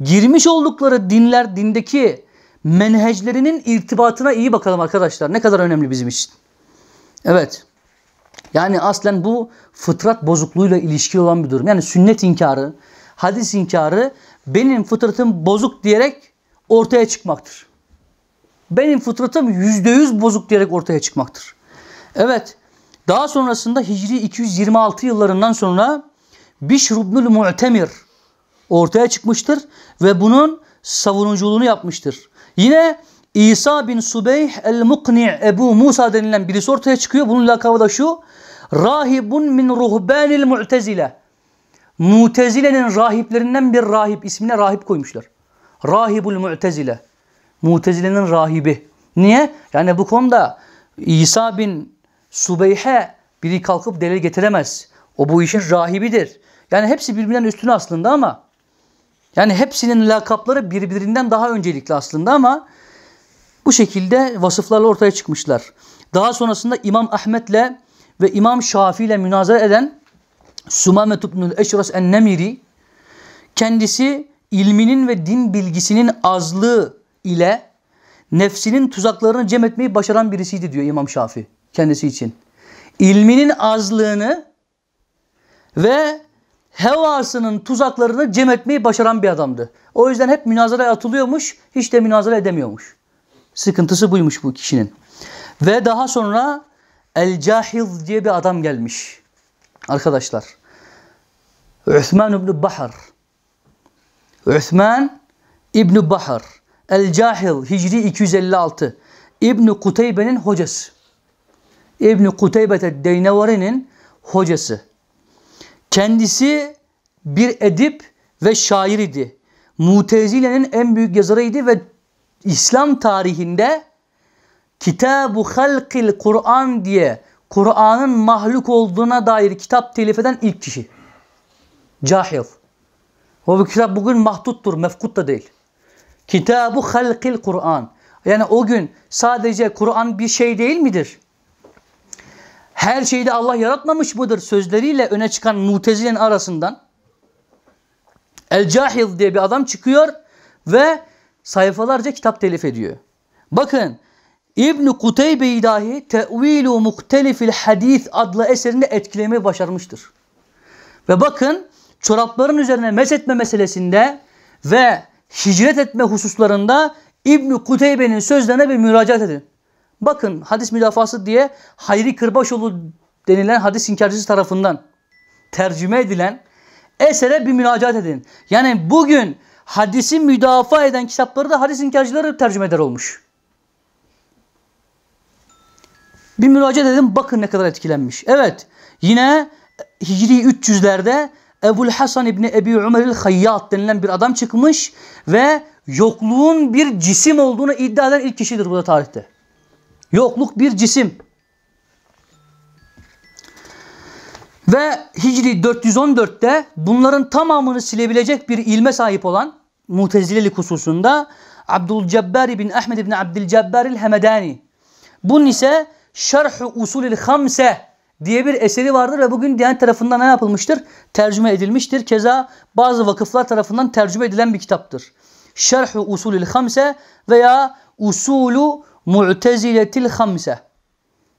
girmiş oldukları dinler dindeki menheclerinin irtibatına iyi bakalım arkadaşlar. Ne kadar önemli bizim için. Evet. Yani aslen bu fıtrat bozukluğuyla ilişkili olan bir durum. Yani sünnet inkarı, hadis inkarı benim fıtratım bozuk diyerek ortaya çıkmaktır. Benim fıtratım yüzde yüz bozuk diyerek ortaya çıkmaktır. Evet daha sonrasında Hicri 226 yıllarından sonra Bişr ibnül Mu'temir ortaya çıkmıştır ve bunun savunuculuğunu yapmıştır. Yine İsa bin Subeyh el-Mukni Ebu Musa denilen birisi ortaya çıkıyor. Bunun lakabı da şu. Rahibun min ruhbanil mu'tezile. Mutezile'nin rahiplerinden bir rahip ismine rahip koymuşlar. Rahibul Mu'tezile. Mu'tezile'nin rahibi. Niye? Yani bu konuda İsa bin Subeyhe biri kalkıp delil getiremez. O bu işin rahibidir. Yani hepsi birbirinden üstün aslında ama yani hepsinin lakapları birbirinden daha öncelikli aslında ama bu şekilde vasıflarla ortaya çıkmışlar. Daha sonrasında İmam Ahmet'le ve İmam Şafii ile münazara eden Sumamet İbnül Eşras en-Nemiri kendisi ilminin ve din bilgisinin azlığı ile nefsinin tuzaklarını cem etmeyi başaran birisiydi diyor İmam Şafi kendisi için. İlminin azlığını ve hevasının tuzaklarını cem etmeyi başaran bir adamdı. O yüzden hep münazaraya atılıyormuş, hiç de münazara edemiyormuş. Sıkıntısı buymuş bu kişinin. Ve daha sonra El Cahil diye bir adam gelmiş. Arkadaşlar. Üthman ibn Bahar Üthman İbn Bahar El-Cahil Hicri 256 İbn Kuteybe'nin hocası. İbn Kuteybe Deynevari'nin hocası. Kendisi bir edip ve şair idi. Mutezile'nin en büyük yazarıydı ve İslam tarihinde Kitabu Halkil Kur'an diye Kur'an'ın mahluk olduğuna dair kitap telif eden ilk kişi. Cahil. O bu kitap bugün mahduttur, mefkut da değil. Kitabu halkil Kur'an. Yani o gün sadece Kur'an bir şey değil midir? Her şeyi de Allah yaratmamış mıdır sözleriyle öne çıkan mutezilenin arasından? El Cahil diye bir adam çıkıyor ve sayfalarca kitap telif ediyor. Bakın İbn Kuteybe dahi Tevilu Muktelifil Hadis adlı eserinde etkilemeyi başarmıştır. Ve bakın çorapların üzerine mesetme meselesinde ve hicret etme hususlarında İbn Kuteybe'nin sözlerine bir müracaat edin. Bakın hadis müdafası diye Hayri Kırbaşoğlu denilen hadis inkarcısı tarafından tercüme edilen esere bir müracaat edin. Yani bugün hadisi müdafaa eden kitapları da hadis inkarcıları tercüme eder olmuş. Bir müracaat edin bakın ne kadar etkilenmiş. Evet yine Hicri 300'lerde Ebul Hasan İbni Ebi Umar el Hayyat denilen bir adam çıkmış ve yokluğun bir cisim olduğunu iddia eden ilk kişidir bu da tarihte. Yokluk bir cisim. Ve Hicri 414'te bunların tamamını silebilecek bir ilme sahip olan Mutezilelik hususunda Abdülcebbar bin Ahmed bin Abdülcebbar el Hemedani. Bunun ise Şerh usul Usulü'l Hamse diye bir eseri vardır ve bugün Diyanet tarafından ne yapılmıştır? Tercüme edilmiştir. Keza bazı vakıflar tarafından tercüme edilen bir kitaptır. Şerhu usulül hamse veya usulü mu'teziletil hamse.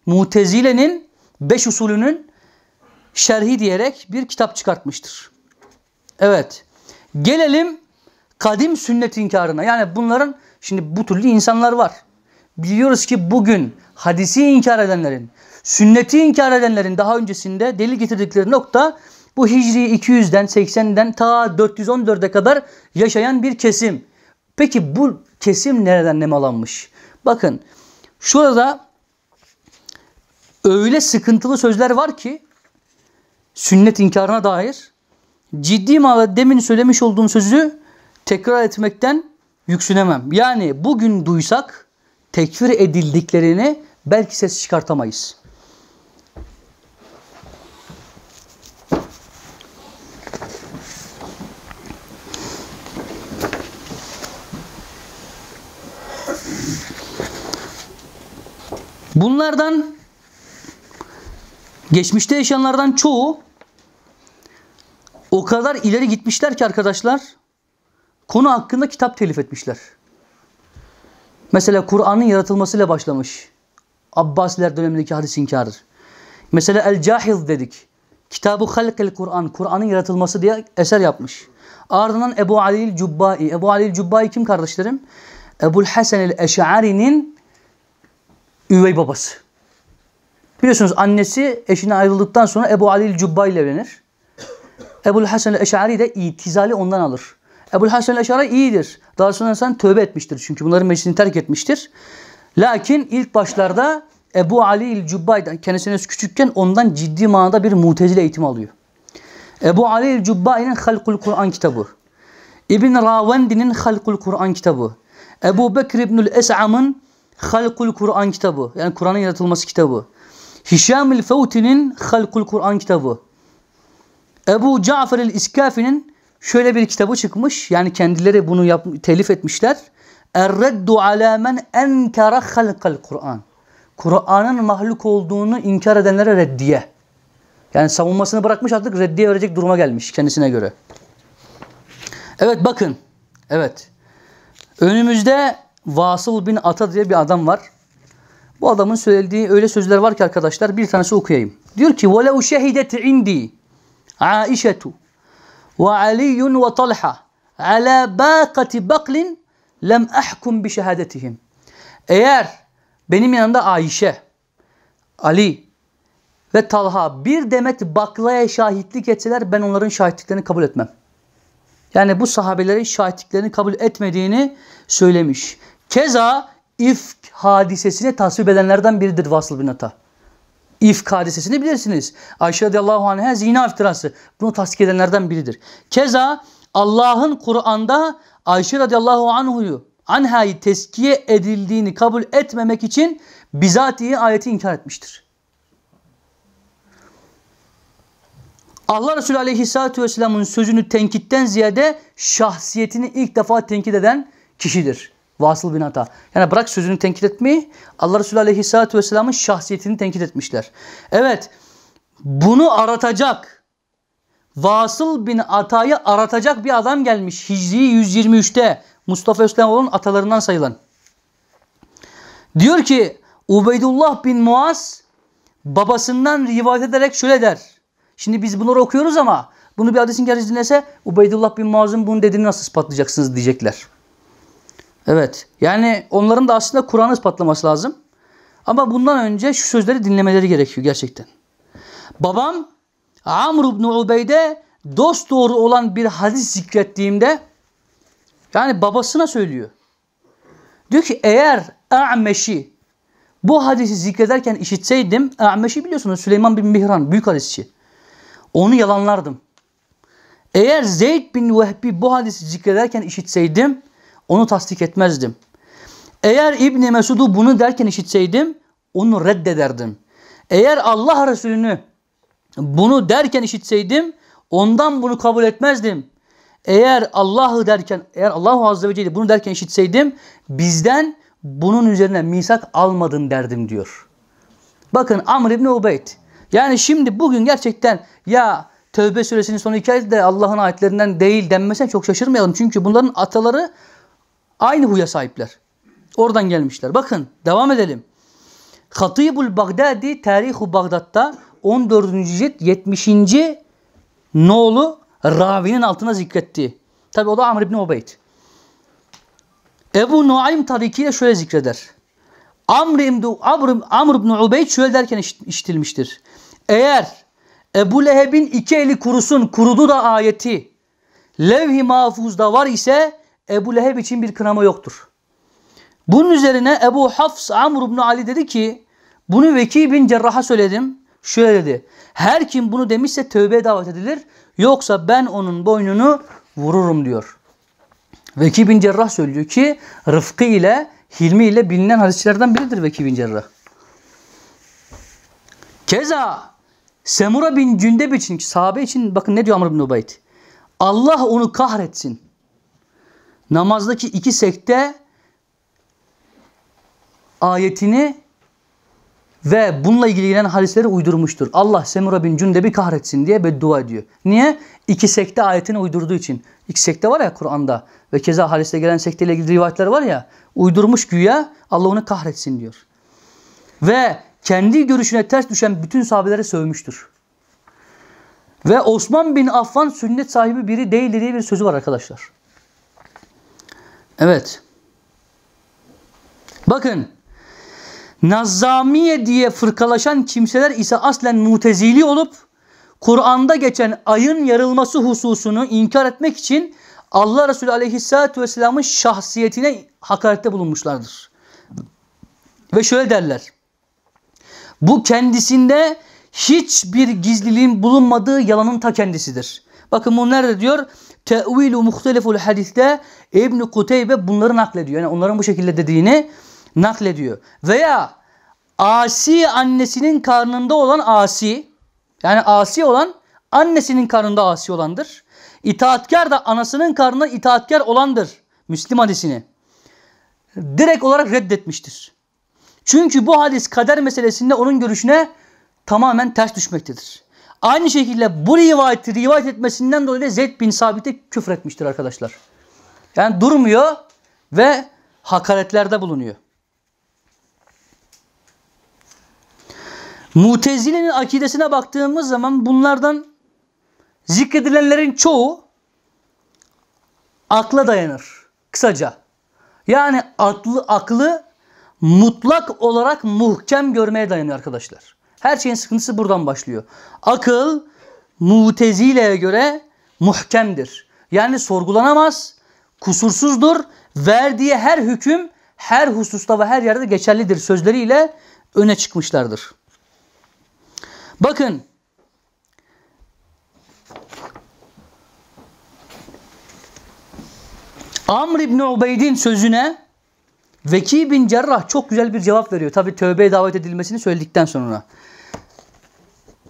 Mutezile'nin beş usulünün şerhi diyerek bir kitap çıkartmıştır. Evet. Gelelim kadim sünnet inkarına. Yani bunların şimdi bu türlü insanlar var biliyoruz ki bugün hadisi inkar edenlerin, sünneti inkar edenlerin daha öncesinde delil getirdikleri nokta bu Hicri 200'den 80'den ta 414'e kadar yaşayan bir kesim. Peki bu kesim nereden nemalanmış? Bakın şurada öyle sıkıntılı sözler var ki sünnet inkarına dair ciddi manada demin söylemiş olduğum sözü tekrar etmekten yüksünemem. Yani bugün duysak tekfir edildiklerini belki ses çıkartamayız. Bunlardan geçmişte yaşayanlardan çoğu o kadar ileri gitmişler ki arkadaşlar konu hakkında kitap telif etmişler. Mesela Kur'an'ın yaratılmasıyla başlamış. Abbasiler dönemindeki hadis inkarıdır. Mesela El Cahiz dedik. Kitabı Halkel Kur'an, Kur'an'ın yaratılması diye eser yapmış. Ardından Ebu Ali'l Cubbai. Ebu Ali'l Cubbai kim kardeşlerim? Ebul Hasan el Eş'ari'nin üvey babası. Biliyorsunuz annesi eşine ayrıldıktan sonra Ebu Ali'l Cubbai ile evlenir. Ebul Hasan el Eş'ari de itizali ondan alır. Ebul Hasan Eşari iyidir. Daha sonra sen tövbe etmiştir. Çünkü bunların meclisini terk etmiştir. Lakin ilk başlarda Ebu Ali el Cubbay'dan kendisine küçükken ondan ciddi manada bir mutezile eğitim alıyor. Ebu Ali el Cubbay'ın Halkul Kur'an kitabı. İbn Ravendi'nin Halkul Kur'an kitabı. Ebu Bekir İbnül Es'am'ın Halkul Kur'an kitabı. Yani Kur'an'ın yaratılması kitabı. Hişam el Fevti'nin Halkul Kur'an kitabı. Ebu Cafer el İskafi'nin şöyle bir kitabı çıkmış. Yani kendileri bunu yap, telif etmişler. Erreddu ala men enkara halkal Kur'an. Kur'an'ın mahluk olduğunu inkar edenlere reddiye. Yani savunmasını bırakmış artık reddiye verecek duruma gelmiş kendisine göre. Evet bakın. Evet. Önümüzde Vasıl bin Ata diye bir adam var. Bu adamın söylediği öyle sözler var ki arkadaşlar bir tanesi okuyayım. Diyor ki وَلَوْ شَهِدَتْ عِنْدِي عَائِشَةُ ve Aliyyun ve Talha ala bâkati baklin lem ahkum bi şehadetihim. Eğer benim yanımda Ayşe, Ali ve Talha bir demet baklaya şahitlik etseler ben onların şahitliklerini kabul etmem. Yani bu sahabelerin şahitliklerini kabul etmediğini söylemiş. Keza ifk hadisesini tasvip edenlerden biridir Vasıl bin Ata. İfk hadisesini bilirsiniz. Ayşe radıyallahu anh'a zina iftirası. Bunu tasdik edenlerden biridir. Keza Allah'ın Kur'an'da Ayşe radıyallahu anhu'yu anhayı teskiye edildiğini kabul etmemek için bizatihi ayeti inkar etmiştir. Allah Resulü Aleyhisselatü Vesselam'ın sözünü tenkitten ziyade şahsiyetini ilk defa tenkit eden kişidir. Vasıl bin Ata. Yani bırak sözünü tenkit etmeyi Allah Resulü Aleyhisselatü Vesselam'ın şahsiyetini tenkit etmişler. Evet bunu aratacak Vasıl bin Ata'yı aratacak bir adam gelmiş. Hicri 123'te Mustafa Özlemoğlu'nun atalarından sayılan. Diyor ki Ubeydullah bin Muaz babasından rivayet ederek şöyle der. Şimdi biz bunları okuyoruz ama bunu bir hadisin gerçeği dinlese Ubeydullah bin Muaz'ın bunu dediğini nasıl ispatlayacaksınız diyecekler. Evet. Yani onların da aslında Kur'an'ı ispatlaması lazım. Ama bundan önce şu sözleri dinlemeleri gerekiyor gerçekten. Babam Amr ibn Ubeyde dost doğru olan bir hadis zikrettiğimde yani babasına söylüyor. Diyor ki eğer A'meşi bu hadisi zikrederken işitseydim A'meşi biliyorsunuz Süleyman bin Mihran büyük hadisçi. Onu yalanlardım. Eğer Zeyd bin Vehbi bu hadisi zikrederken işitseydim onu tasdik etmezdim. Eğer İbni Mesud'u bunu derken işitseydim onu reddederdim. Eğer Allah Resulü'nü bunu derken işitseydim ondan bunu kabul etmezdim. Eğer Allah'ı derken, eğer Allahu Azze ve Celle bunu derken işitseydim bizden bunun üzerine misak almadın derdim diyor. Bakın Amr İbni Ubeyd. Yani şimdi bugün gerçekten ya Tövbe suresinin son iki ayeti de Allah'ın ayetlerinden değil denmesen çok şaşırmayalım. Çünkü bunların ataları Aynı huya sahipler. Oradan gelmişler. Bakın devam edelim. Hatibul Bagdadi Tarihu Bagdat'ta 14. cilt 70. nolu ravinin altına zikretti. Tabi o da Amr ibn Ubeyd. Ebu Nuaym Tariki'ye şöyle zikreder. Amr İbni, Amr, Amr İbni Ubeyd şöyle derken işitilmiştir. Eğer Ebu Leheb'in iki eli kurusun kurudu da ayeti levh-i mahfuzda var ise Ebu Leheb için bir kınama yoktur. Bunun üzerine Ebu Hafs Amr ibn Ali dedi ki bunu Veki bin Cerrah'a söyledim. Şöyle dedi. Her kim bunu demişse tövbeye davet edilir. Yoksa ben onun boynunu vururum diyor. Veki bin Cerrah söylüyor ki Rıfkı ile Hilmi ile bilinen hadisçilerden biridir Veki bin Cerrah. Keza Semura bin Cündeb için sahabe için bakın ne diyor Amr ibn Ubayt, Allah onu kahretsin namazdaki iki sekte ayetini ve bununla ilgili gelen hadisleri uydurmuştur. Allah Semura bin Cündeb'i kahretsin diye beddua ediyor. Niye? İki sekte ayetini uydurduğu için. İki sekte var ya Kur'an'da ve keza hadiste gelen sekteyle ilgili rivayetler var ya uydurmuş güya Allah onu kahretsin diyor. Ve kendi görüşüne ters düşen bütün sahabelere sövmüştür. Ve Osman bin Affan sünnet sahibi biri değildir diye bir sözü var arkadaşlar. Evet. Bakın. nazamiye diye fırkalaşan kimseler ise aslen mutezili olup Kur'an'da geçen ayın yarılması hususunu inkar etmek için Allah Resulü Aleyhisselatü Vesselam'ın şahsiyetine hakarette bulunmuşlardır. Ve şöyle derler. Bu kendisinde hiçbir gizliliğin bulunmadığı yalanın ta kendisidir. Bakın bu nerede diyor? te'vilu muhteleful hadiste İbn Kuteybe bunları naklediyor. Yani onların bu şekilde dediğini naklediyor. Veya asi annesinin karnında olan asi yani asi olan annesinin karnında asi olandır. İtaatkar da anasının karnında itaatkar olandır. Müslim hadisini. Direkt olarak reddetmiştir. Çünkü bu hadis kader meselesinde onun görüşüne tamamen ters düşmektedir. Aynı şekilde bu rivayeti rivayet etmesinden dolayı Zeyd bin Sabit'e küfür arkadaşlar. Yani durmuyor ve hakaretlerde bulunuyor. Mutezile'nin akidesine baktığımız zaman bunlardan zikredilenlerin çoğu akla dayanır. Kısaca. Yani aklı, aklı mutlak olarak muhkem görmeye dayanıyor arkadaşlar. Her şeyin sıkıntısı buradan başlıyor. Akıl mutezileye göre muhkemdir. Yani sorgulanamaz, kusursuzdur. Verdiği her hüküm her hususta ve her yerde geçerlidir sözleriyle öne çıkmışlardır. Bakın Amr İbni Ubeyd'in sözüne Veki bin Cerrah çok güzel bir cevap veriyor. Tabi tövbeye davet edilmesini söyledikten sonra.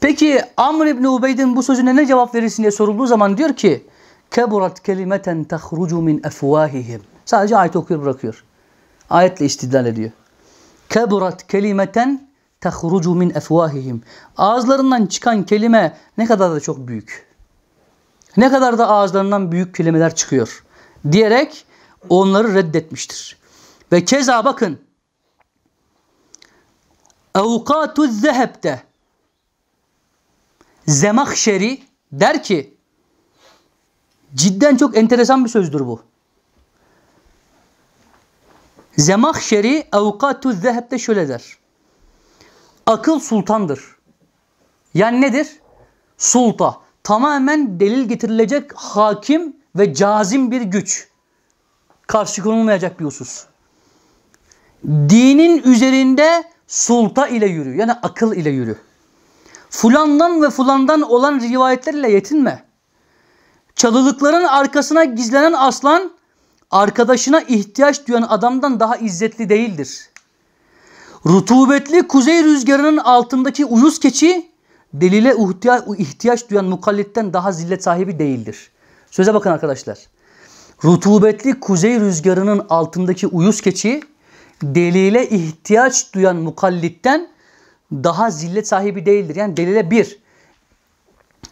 Peki Amr İbni Ubeyd'in bu sözüne ne cevap verirsin diye sorulduğu zaman diyor ki keburat kelimeten tehrucu min efvahihim. Sadece ayet okuyor bırakıyor. Ayetle istidlal ediyor. Keburat kelimeten tehrucu min efvahihim. Ağızlarından çıkan kelime ne kadar da çok büyük. Ne kadar da ağızlarından büyük kelimeler çıkıyor. Diyerek onları reddetmiştir. Ve keza bakın. Evkatü zehebte Zemahşeri der ki cidden çok enteresan bir sözdür bu. Zemahşeri evkatü zehebde şöyle der. Akıl sultandır. Yani nedir? Sulta. Tamamen delil getirilecek hakim ve cazim bir güç. Karşı konulmayacak bir husus. Dinin üzerinde sulta ile yürü. Yani akıl ile yürü. Fulandan ve fulandan olan rivayetlerle yetinme. Çalılıkların arkasına gizlenen aslan arkadaşına ihtiyaç duyan adamdan daha izzetli değildir. Rutubetli kuzey rüzgarının altındaki uyuz keçi delile ihtiyaç duyan mukallitten daha zillet sahibi değildir. Söze bakın arkadaşlar. Rutubetli kuzey rüzgarının altındaki uyuz keçi delile ihtiyaç duyan mukallitten daha zillet sahibi değildir. Yani delile bir.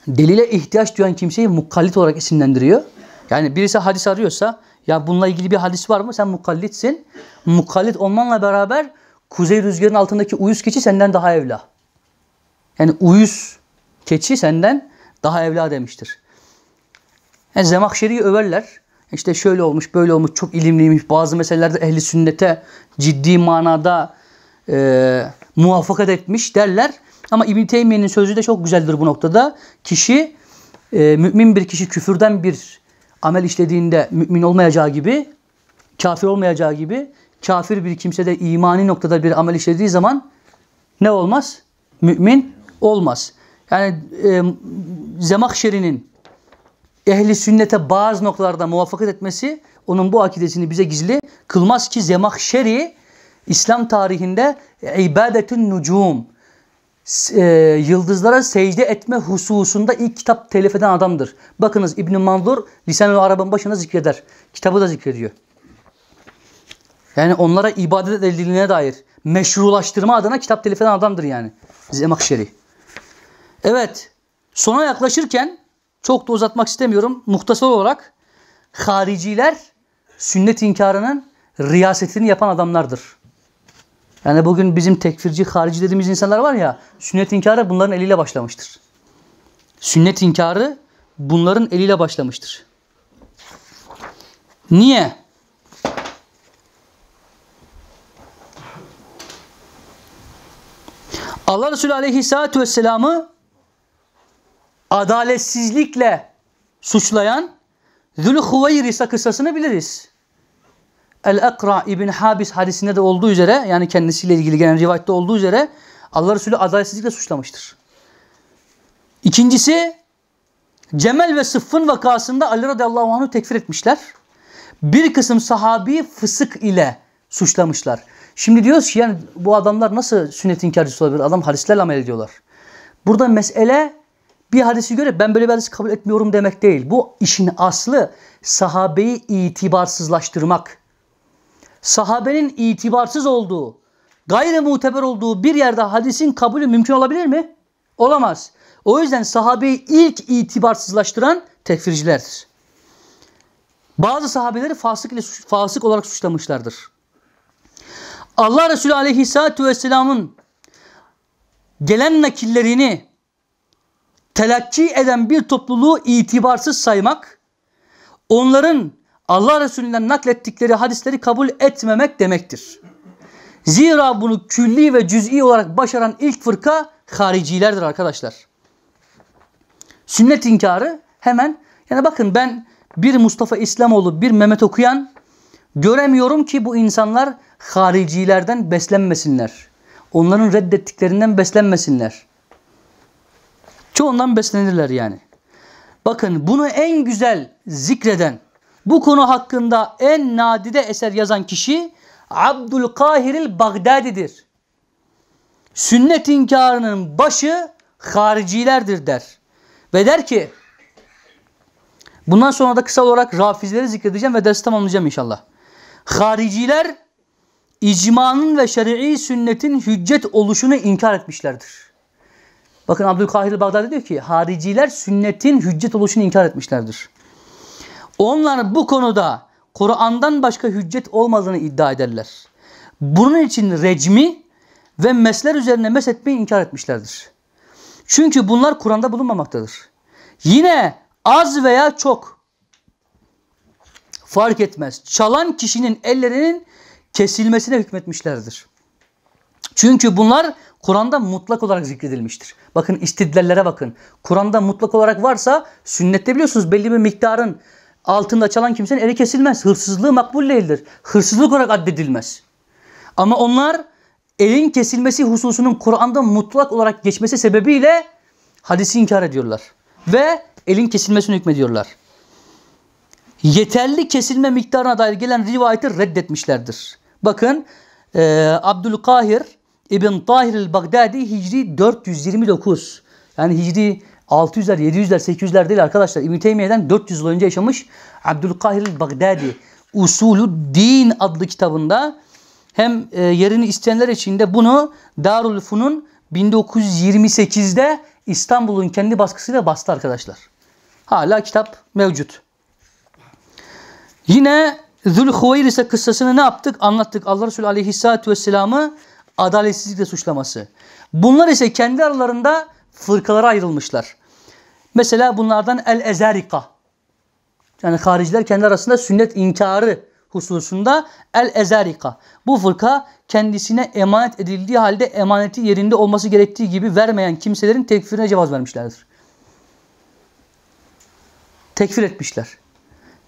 Delile ihtiyaç duyan kimseyi mukallit olarak isimlendiriyor. Yani birisi hadis arıyorsa ya bununla ilgili bir hadis var mı? Sen mukallitsin. Mukallit olmanla beraber kuzey rüzgarının altındaki uyuz keçi senden daha evla. Yani uyuz keçi senden daha evla demiştir. Yani Zemahşeri'yi överler. İşte şöyle olmuş, böyle olmuş, çok ilimliymiş. Bazı meselelerde ehli sünnete ciddi manada e, muvaffakat etmiş derler. Ama İbn Teymiye'nin sözü de çok güzeldir bu noktada. Kişi e, mümin bir kişi küfürden bir amel işlediğinde mümin olmayacağı gibi kafir olmayacağı gibi kafir bir kimse de imani noktada bir amel işlediği zaman ne olmaz? Mümin olmaz. Yani e, Zemahşeri'nin ehli sünnete bazı noktalarda muvaffakat etmesi onun bu akidesini bize gizli kılmaz ki Zemahşeri İslam tarihinde ibadetin nucum e, yıldızlara secde etme hususunda ilk kitap telif eden adamdır. Bakınız İbn Manzur Lisan-ı Arab'ın başına zikreder. Kitabı da zikrediyor. Yani onlara ibadet edildiğine dair meşrulaştırma adına kitap telif eden adamdır yani. Zemakşeri. Evet. Sona yaklaşırken çok da uzatmak istemiyorum. Muhtasar olarak hariciler sünnet inkarının riyasetini yapan adamlardır. Yani bugün bizim tekfirci, harici dediğimiz insanlar var ya sünnet inkarı bunların eliyle başlamıştır. Sünnet inkarı bunların eliyle başlamıştır. Niye? Allah Resulü Aleyhisselatü Vesselam'ı adaletsizlikle suçlayan Zülhüveyris'e kıssasını biliriz. El-Ekra İbn Habis hadisinde de olduğu üzere yani kendisiyle ilgili gelen rivayette olduğu üzere Allah Resulü adaletsizlikle suçlamıştır. İkincisi Cemel ve Sıffın vakasında Ali radıyallahu anh'ı tekfir etmişler. Bir kısım sahabi fısık ile suçlamışlar. Şimdi diyoruz ki yani bu adamlar nasıl sünnet inkarcısı olabilir? Adam hadislerle amel ediyorlar. Burada mesele bir hadisi göre ben böyle bir hadisi kabul etmiyorum demek değil. Bu işin aslı sahabeyi itibarsızlaştırmak sahabenin itibarsız olduğu, gayri muteber olduğu bir yerde hadisin kabulü mümkün olabilir mi? Olamaz. O yüzden sahabeyi ilk itibarsızlaştıran tekfircilerdir. Bazı sahabeleri fasık, ile, fasık olarak suçlamışlardır. Allah Resulü aleyhissalatü vesselamın gelen nakillerini telakki eden bir topluluğu itibarsız saymak, onların Allah Resulü'nden naklettikleri hadisleri kabul etmemek demektir. Zira bunu külli ve cüz'i olarak başaran ilk fırka haricilerdir arkadaşlar. Sünnet inkarı hemen yani bakın ben bir Mustafa İslamoğlu bir Mehmet okuyan göremiyorum ki bu insanlar haricilerden beslenmesinler. Onların reddettiklerinden beslenmesinler. Çoğundan beslenirler yani. Bakın bunu en güzel zikreden bu konu hakkında en nadide eser yazan kişi Abdülkahir'il Bagdadi'dir. Sünnet inkarının başı haricilerdir der. Ve der ki bundan sonra da kısa olarak rafizleri zikredeceğim ve dersi tamamlayacağım inşallah. Hariciler icmanın ve şer'i sünnetin hüccet oluşunu inkar etmişlerdir. Bakın Abdülkahir Bağdadi diyor ki hariciler sünnetin hüccet oluşunu inkar etmişlerdir. Onlar bu konuda Kur'an'dan başka hüccet olmadığını iddia ederler. Bunun için recmi ve mesler üzerine meshetmeyi inkar etmişlerdir. Çünkü bunlar Kur'an'da bulunmamaktadır. Yine az veya çok fark etmez. Çalan kişinin ellerinin kesilmesine hükmetmişlerdir. Çünkü bunlar Kur'an'da mutlak olarak zikredilmiştir. Bakın istidlallere bakın. Kur'an'da mutlak olarak varsa sünnette biliyorsunuz belli bir miktarın altında çalan kimsenin eli kesilmez. Hırsızlığı makbul değildir. Hırsızlık olarak addedilmez. Ama onlar elin kesilmesi hususunun Kur'an'da mutlak olarak geçmesi sebebiyle hadisi inkar ediyorlar. Ve elin kesilmesini hükmediyorlar. Yeterli kesilme miktarına dair gelen rivayeti reddetmişlerdir. Bakın e, Abdülkahir İbn Tahir el-Bagdadi Hicri 429 yani Hicri 600'ler, 700'ler, 800'ler değil arkadaşlar. İbn Teymiye'den 400 yıl önce yaşamış Abdülkahir Bagdadi Usulü Din adlı kitabında hem e, yerini isteyenler için de bunu Darül Fun'un 1928'de İstanbul'un kendi baskısıyla bastı arkadaşlar. Hala kitap mevcut. Yine Zülhüveyris'e kıssasını ne yaptık? Anlattık. Allah Resulü Aleyhisselatü Vesselam'ı adaletsizlikle suçlaması. Bunlar ise kendi aralarında fırkalara ayrılmışlar. Mesela bunlardan el-ezarika. Yani hariciler kendi arasında sünnet inkarı hususunda el-ezarika. Bu fırka kendisine emanet edildiği halde emaneti yerinde olması gerektiği gibi vermeyen kimselerin tekfirine cevaz vermişlerdir. Tekfir etmişler.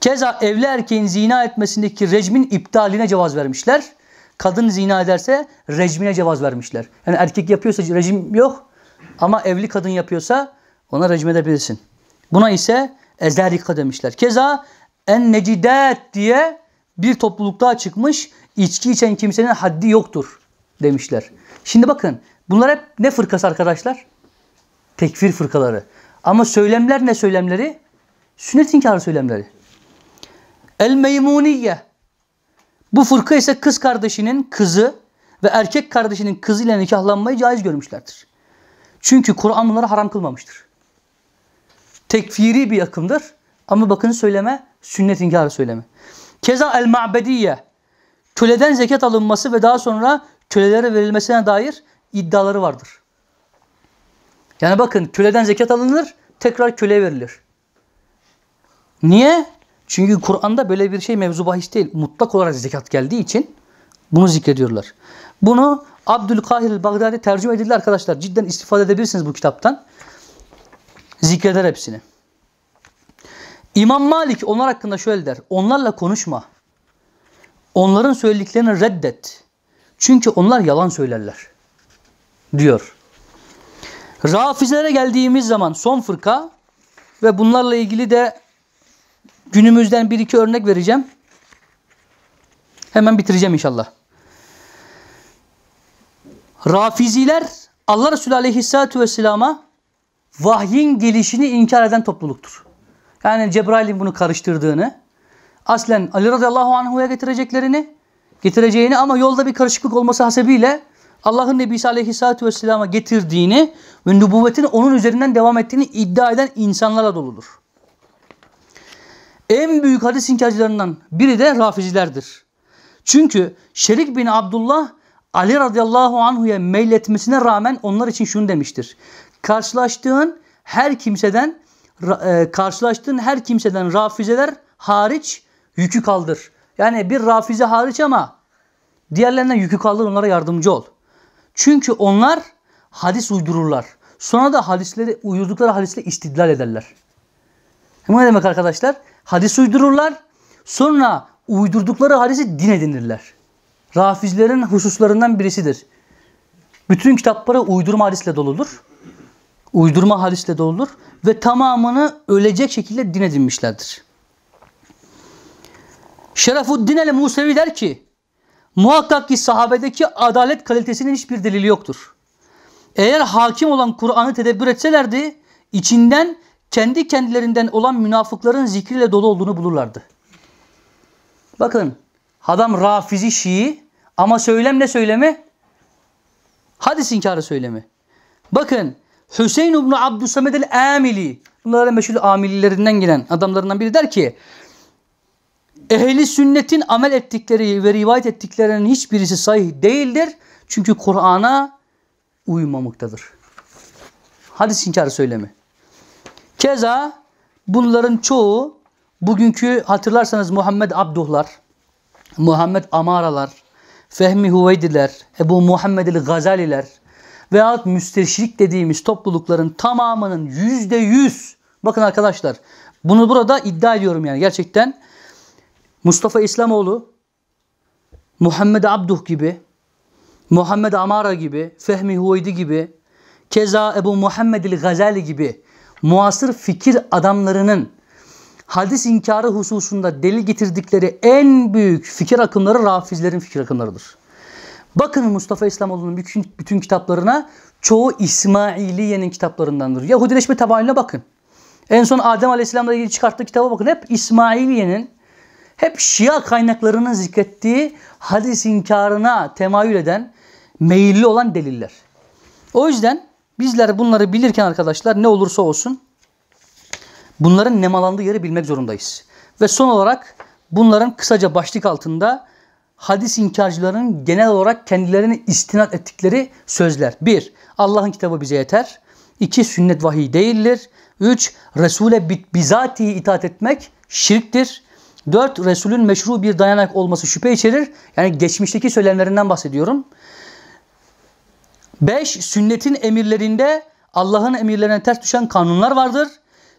Keza evli erkeğin zina etmesindeki recmin iptaline cevaz vermişler. Kadın zina ederse recmine cevaz vermişler. Yani erkek yapıyorsa rejim yok ama evli kadın yapıyorsa ona recm edebilirsin. Buna ise ezerika demişler. Keza en necidet diye bir toplulukta çıkmış içki içen kimsenin haddi yoktur demişler. Şimdi bakın bunlar hep ne fırkası arkadaşlar? Tekfir fırkaları. Ama söylemler ne söylemleri? Sünnet inkarı söylemleri. El meymuniye. Bu fırka ise kız kardeşinin kızı ve erkek kardeşinin kızıyla nikahlanmayı caiz görmüşlerdir. Çünkü Kur'an bunları haram kılmamıştır tekfiri bir akımdır. Ama bakın söyleme sünnet inkarı söyleme. Keza el ma'bediye köleden zekat alınması ve daha sonra kölelere verilmesine dair iddiaları vardır. Yani bakın köleden zekat alınır tekrar köleye verilir. Niye? Çünkü Kur'an'da böyle bir şey mevzu bahis değil. Mutlak olarak zekat geldiği için bunu zikrediyorlar. Bunu Abdülkahir el-Bagdadi tercüme edildi arkadaşlar. Cidden istifade edebilirsiniz bu kitaptan. Zikreder hepsini. İmam Malik onlar hakkında şöyle der. Onlarla konuşma. Onların söylediklerini reddet. Çünkü onlar yalan söylerler. Diyor. Rafizlere geldiğimiz zaman son fırka ve bunlarla ilgili de günümüzden bir iki örnek vereceğim. Hemen bitireceğim inşallah. Rafiziler Allah Resulü Aleyhisselatü Vesselam'a vahyin gelişini inkar eden topluluktur. Yani Cebrail'in bunu karıştırdığını, aslen Ali radıyallahu anhu'ya getireceklerini, getireceğini ama yolda bir karışıklık olması hasebiyle Allah'ın Nebisi aleyhissalatü vesselama getirdiğini ve nübüvvetin onun üzerinden devam ettiğini iddia eden insanlara doludur. En büyük hadis inkarcılarından biri de rafizilerdir. Çünkü Şerik bin Abdullah Ali radıyallahu anhu'ya meyletmesine rağmen onlar için şunu demiştir karşılaştığın her kimseden e, karşılaştığın her kimseden rafizeler hariç yükü kaldır. Yani bir rafize hariç ama diğerlerinden yükü kaldır onlara yardımcı ol. Çünkü onlar hadis uydururlar. Sonra da hadisleri uydurdukları hadisle istidlal ederler. Ne demek arkadaşlar? Hadis uydururlar. Sonra uydurdukları hadisi din edinirler. Rafizlerin hususlarından birisidir. Bütün kitapları uydurma hadisle doludur uydurma hadisle de ve tamamını ölecek şekilde din edinmişlerdir. Şerefuddin el Musevi der ki muhakkak ki sahabedeki adalet kalitesinin hiçbir delili yoktur. Eğer hakim olan Kur'an'ı tedebbür etselerdi içinden kendi kendilerinden olan münafıkların zikriyle dolu olduğunu bulurlardı. Bakın adam rafizi şii ama söylem ne söylemi? Hadis inkarı söylemi. Bakın Hüseyin İbni Abdüssamed el-Amili bunlara meşhur amililerinden gelen adamlarından biri der ki ehli sünnetin amel ettikleri ve rivayet ettiklerinin hiçbirisi sahih değildir. Çünkü Kur'an'a uymamaktadır. Hadis inkarı söyleme. Keza bunların çoğu bugünkü hatırlarsanız Muhammed Abduhlar, Muhammed Amaralar, Fehmi Huveydiler, Ebu Muhammed el Gazaliler, veyahut müsteşrik dediğimiz toplulukların tamamının yüzde yüz. Bakın arkadaşlar bunu burada iddia ediyorum yani gerçekten Mustafa İslamoğlu, Muhammed Abduh gibi, Muhammed Amara gibi, Fehmi Huveydi gibi, keza Ebu Muhammed el Gazali gibi muasır fikir adamlarının hadis inkarı hususunda delil getirdikleri en büyük fikir akımları rafizlerin fikir akımlarıdır. Bakın Mustafa İslamoğlu'nun bütün, bütün kitaplarına çoğu İsmailiye'nin kitaplarındandır. Yahudileşme tabanına bakın. En son Adem Aleyhisselam'la ilgili çıkarttığı kitaba bakın. Hep İsmailiye'nin hep Şia kaynaklarının zikrettiği hadis inkarına temayül eden, meyilli olan deliller. O yüzden bizler bunları bilirken arkadaşlar ne olursa olsun bunların nemalandığı yeri bilmek zorundayız. Ve son olarak bunların kısaca başlık altında hadis inkarcılarının genel olarak kendilerine istinat ettikleri sözler. 1. Allah'ın kitabı bize yeter. 2. Sünnet vahiy değildir. 3. Resul'e bizatihi itaat etmek şirktir. 4. Resul'ün meşru bir dayanak olması şüphe içerir. Yani geçmişteki söylemlerinden bahsediyorum. 5. Sünnetin emirlerinde Allah'ın emirlerine ters düşen kanunlar vardır.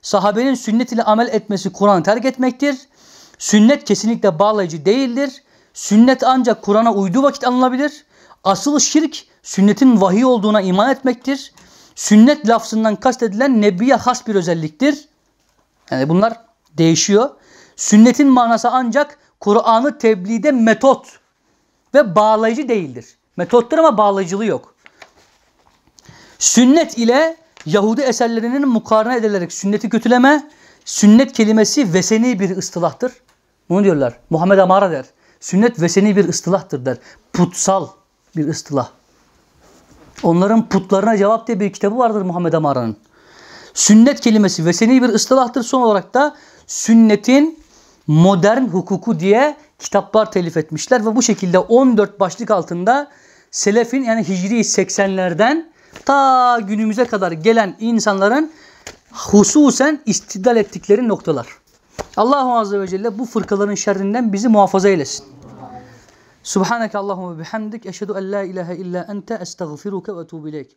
Sahabenin sünnet ile amel etmesi Kur'an'ı terk etmektir. Sünnet kesinlikle bağlayıcı değildir. Sünnet ancak Kur'an'a uyduğu vakit anılabilir. Asıl şirk sünnetin vahiy olduğuna iman etmektir. Sünnet lafzından kastedilen nebiye has bir özelliktir. Yani bunlar değişiyor. Sünnetin manası ancak Kur'an'ı tebliğde metot ve bağlayıcı değildir. Metottur ama bağlayıcılığı yok. Sünnet ile Yahudi eserlerinin mukarna edilerek sünneti kötüleme, sünnet kelimesi veseni bir ıstılahtır. Bunu diyorlar. Muhammed Amara der. Sünnet veseni bir ıstilahtır der. Putsal bir ıstılah. Onların putlarına cevap diye bir kitabı vardır Muhammed Amara'nın. Sünnet kelimesi veseni bir ıstilahtır. Son olarak da sünnetin modern hukuku diye kitaplar telif etmişler ve bu şekilde 14 başlık altında selefin yani hicri 80'lerden ta günümüze kadar gelen insanların hususen istidal ettikleri noktalar. Allahu Azze ve Celle bu fırkaların şerrinden bizi muhafaza eylesin. Subhaneke Allahümme bihamdik. Eşhedü en la ilahe illa ente estağfiruke ve etubu ileyk.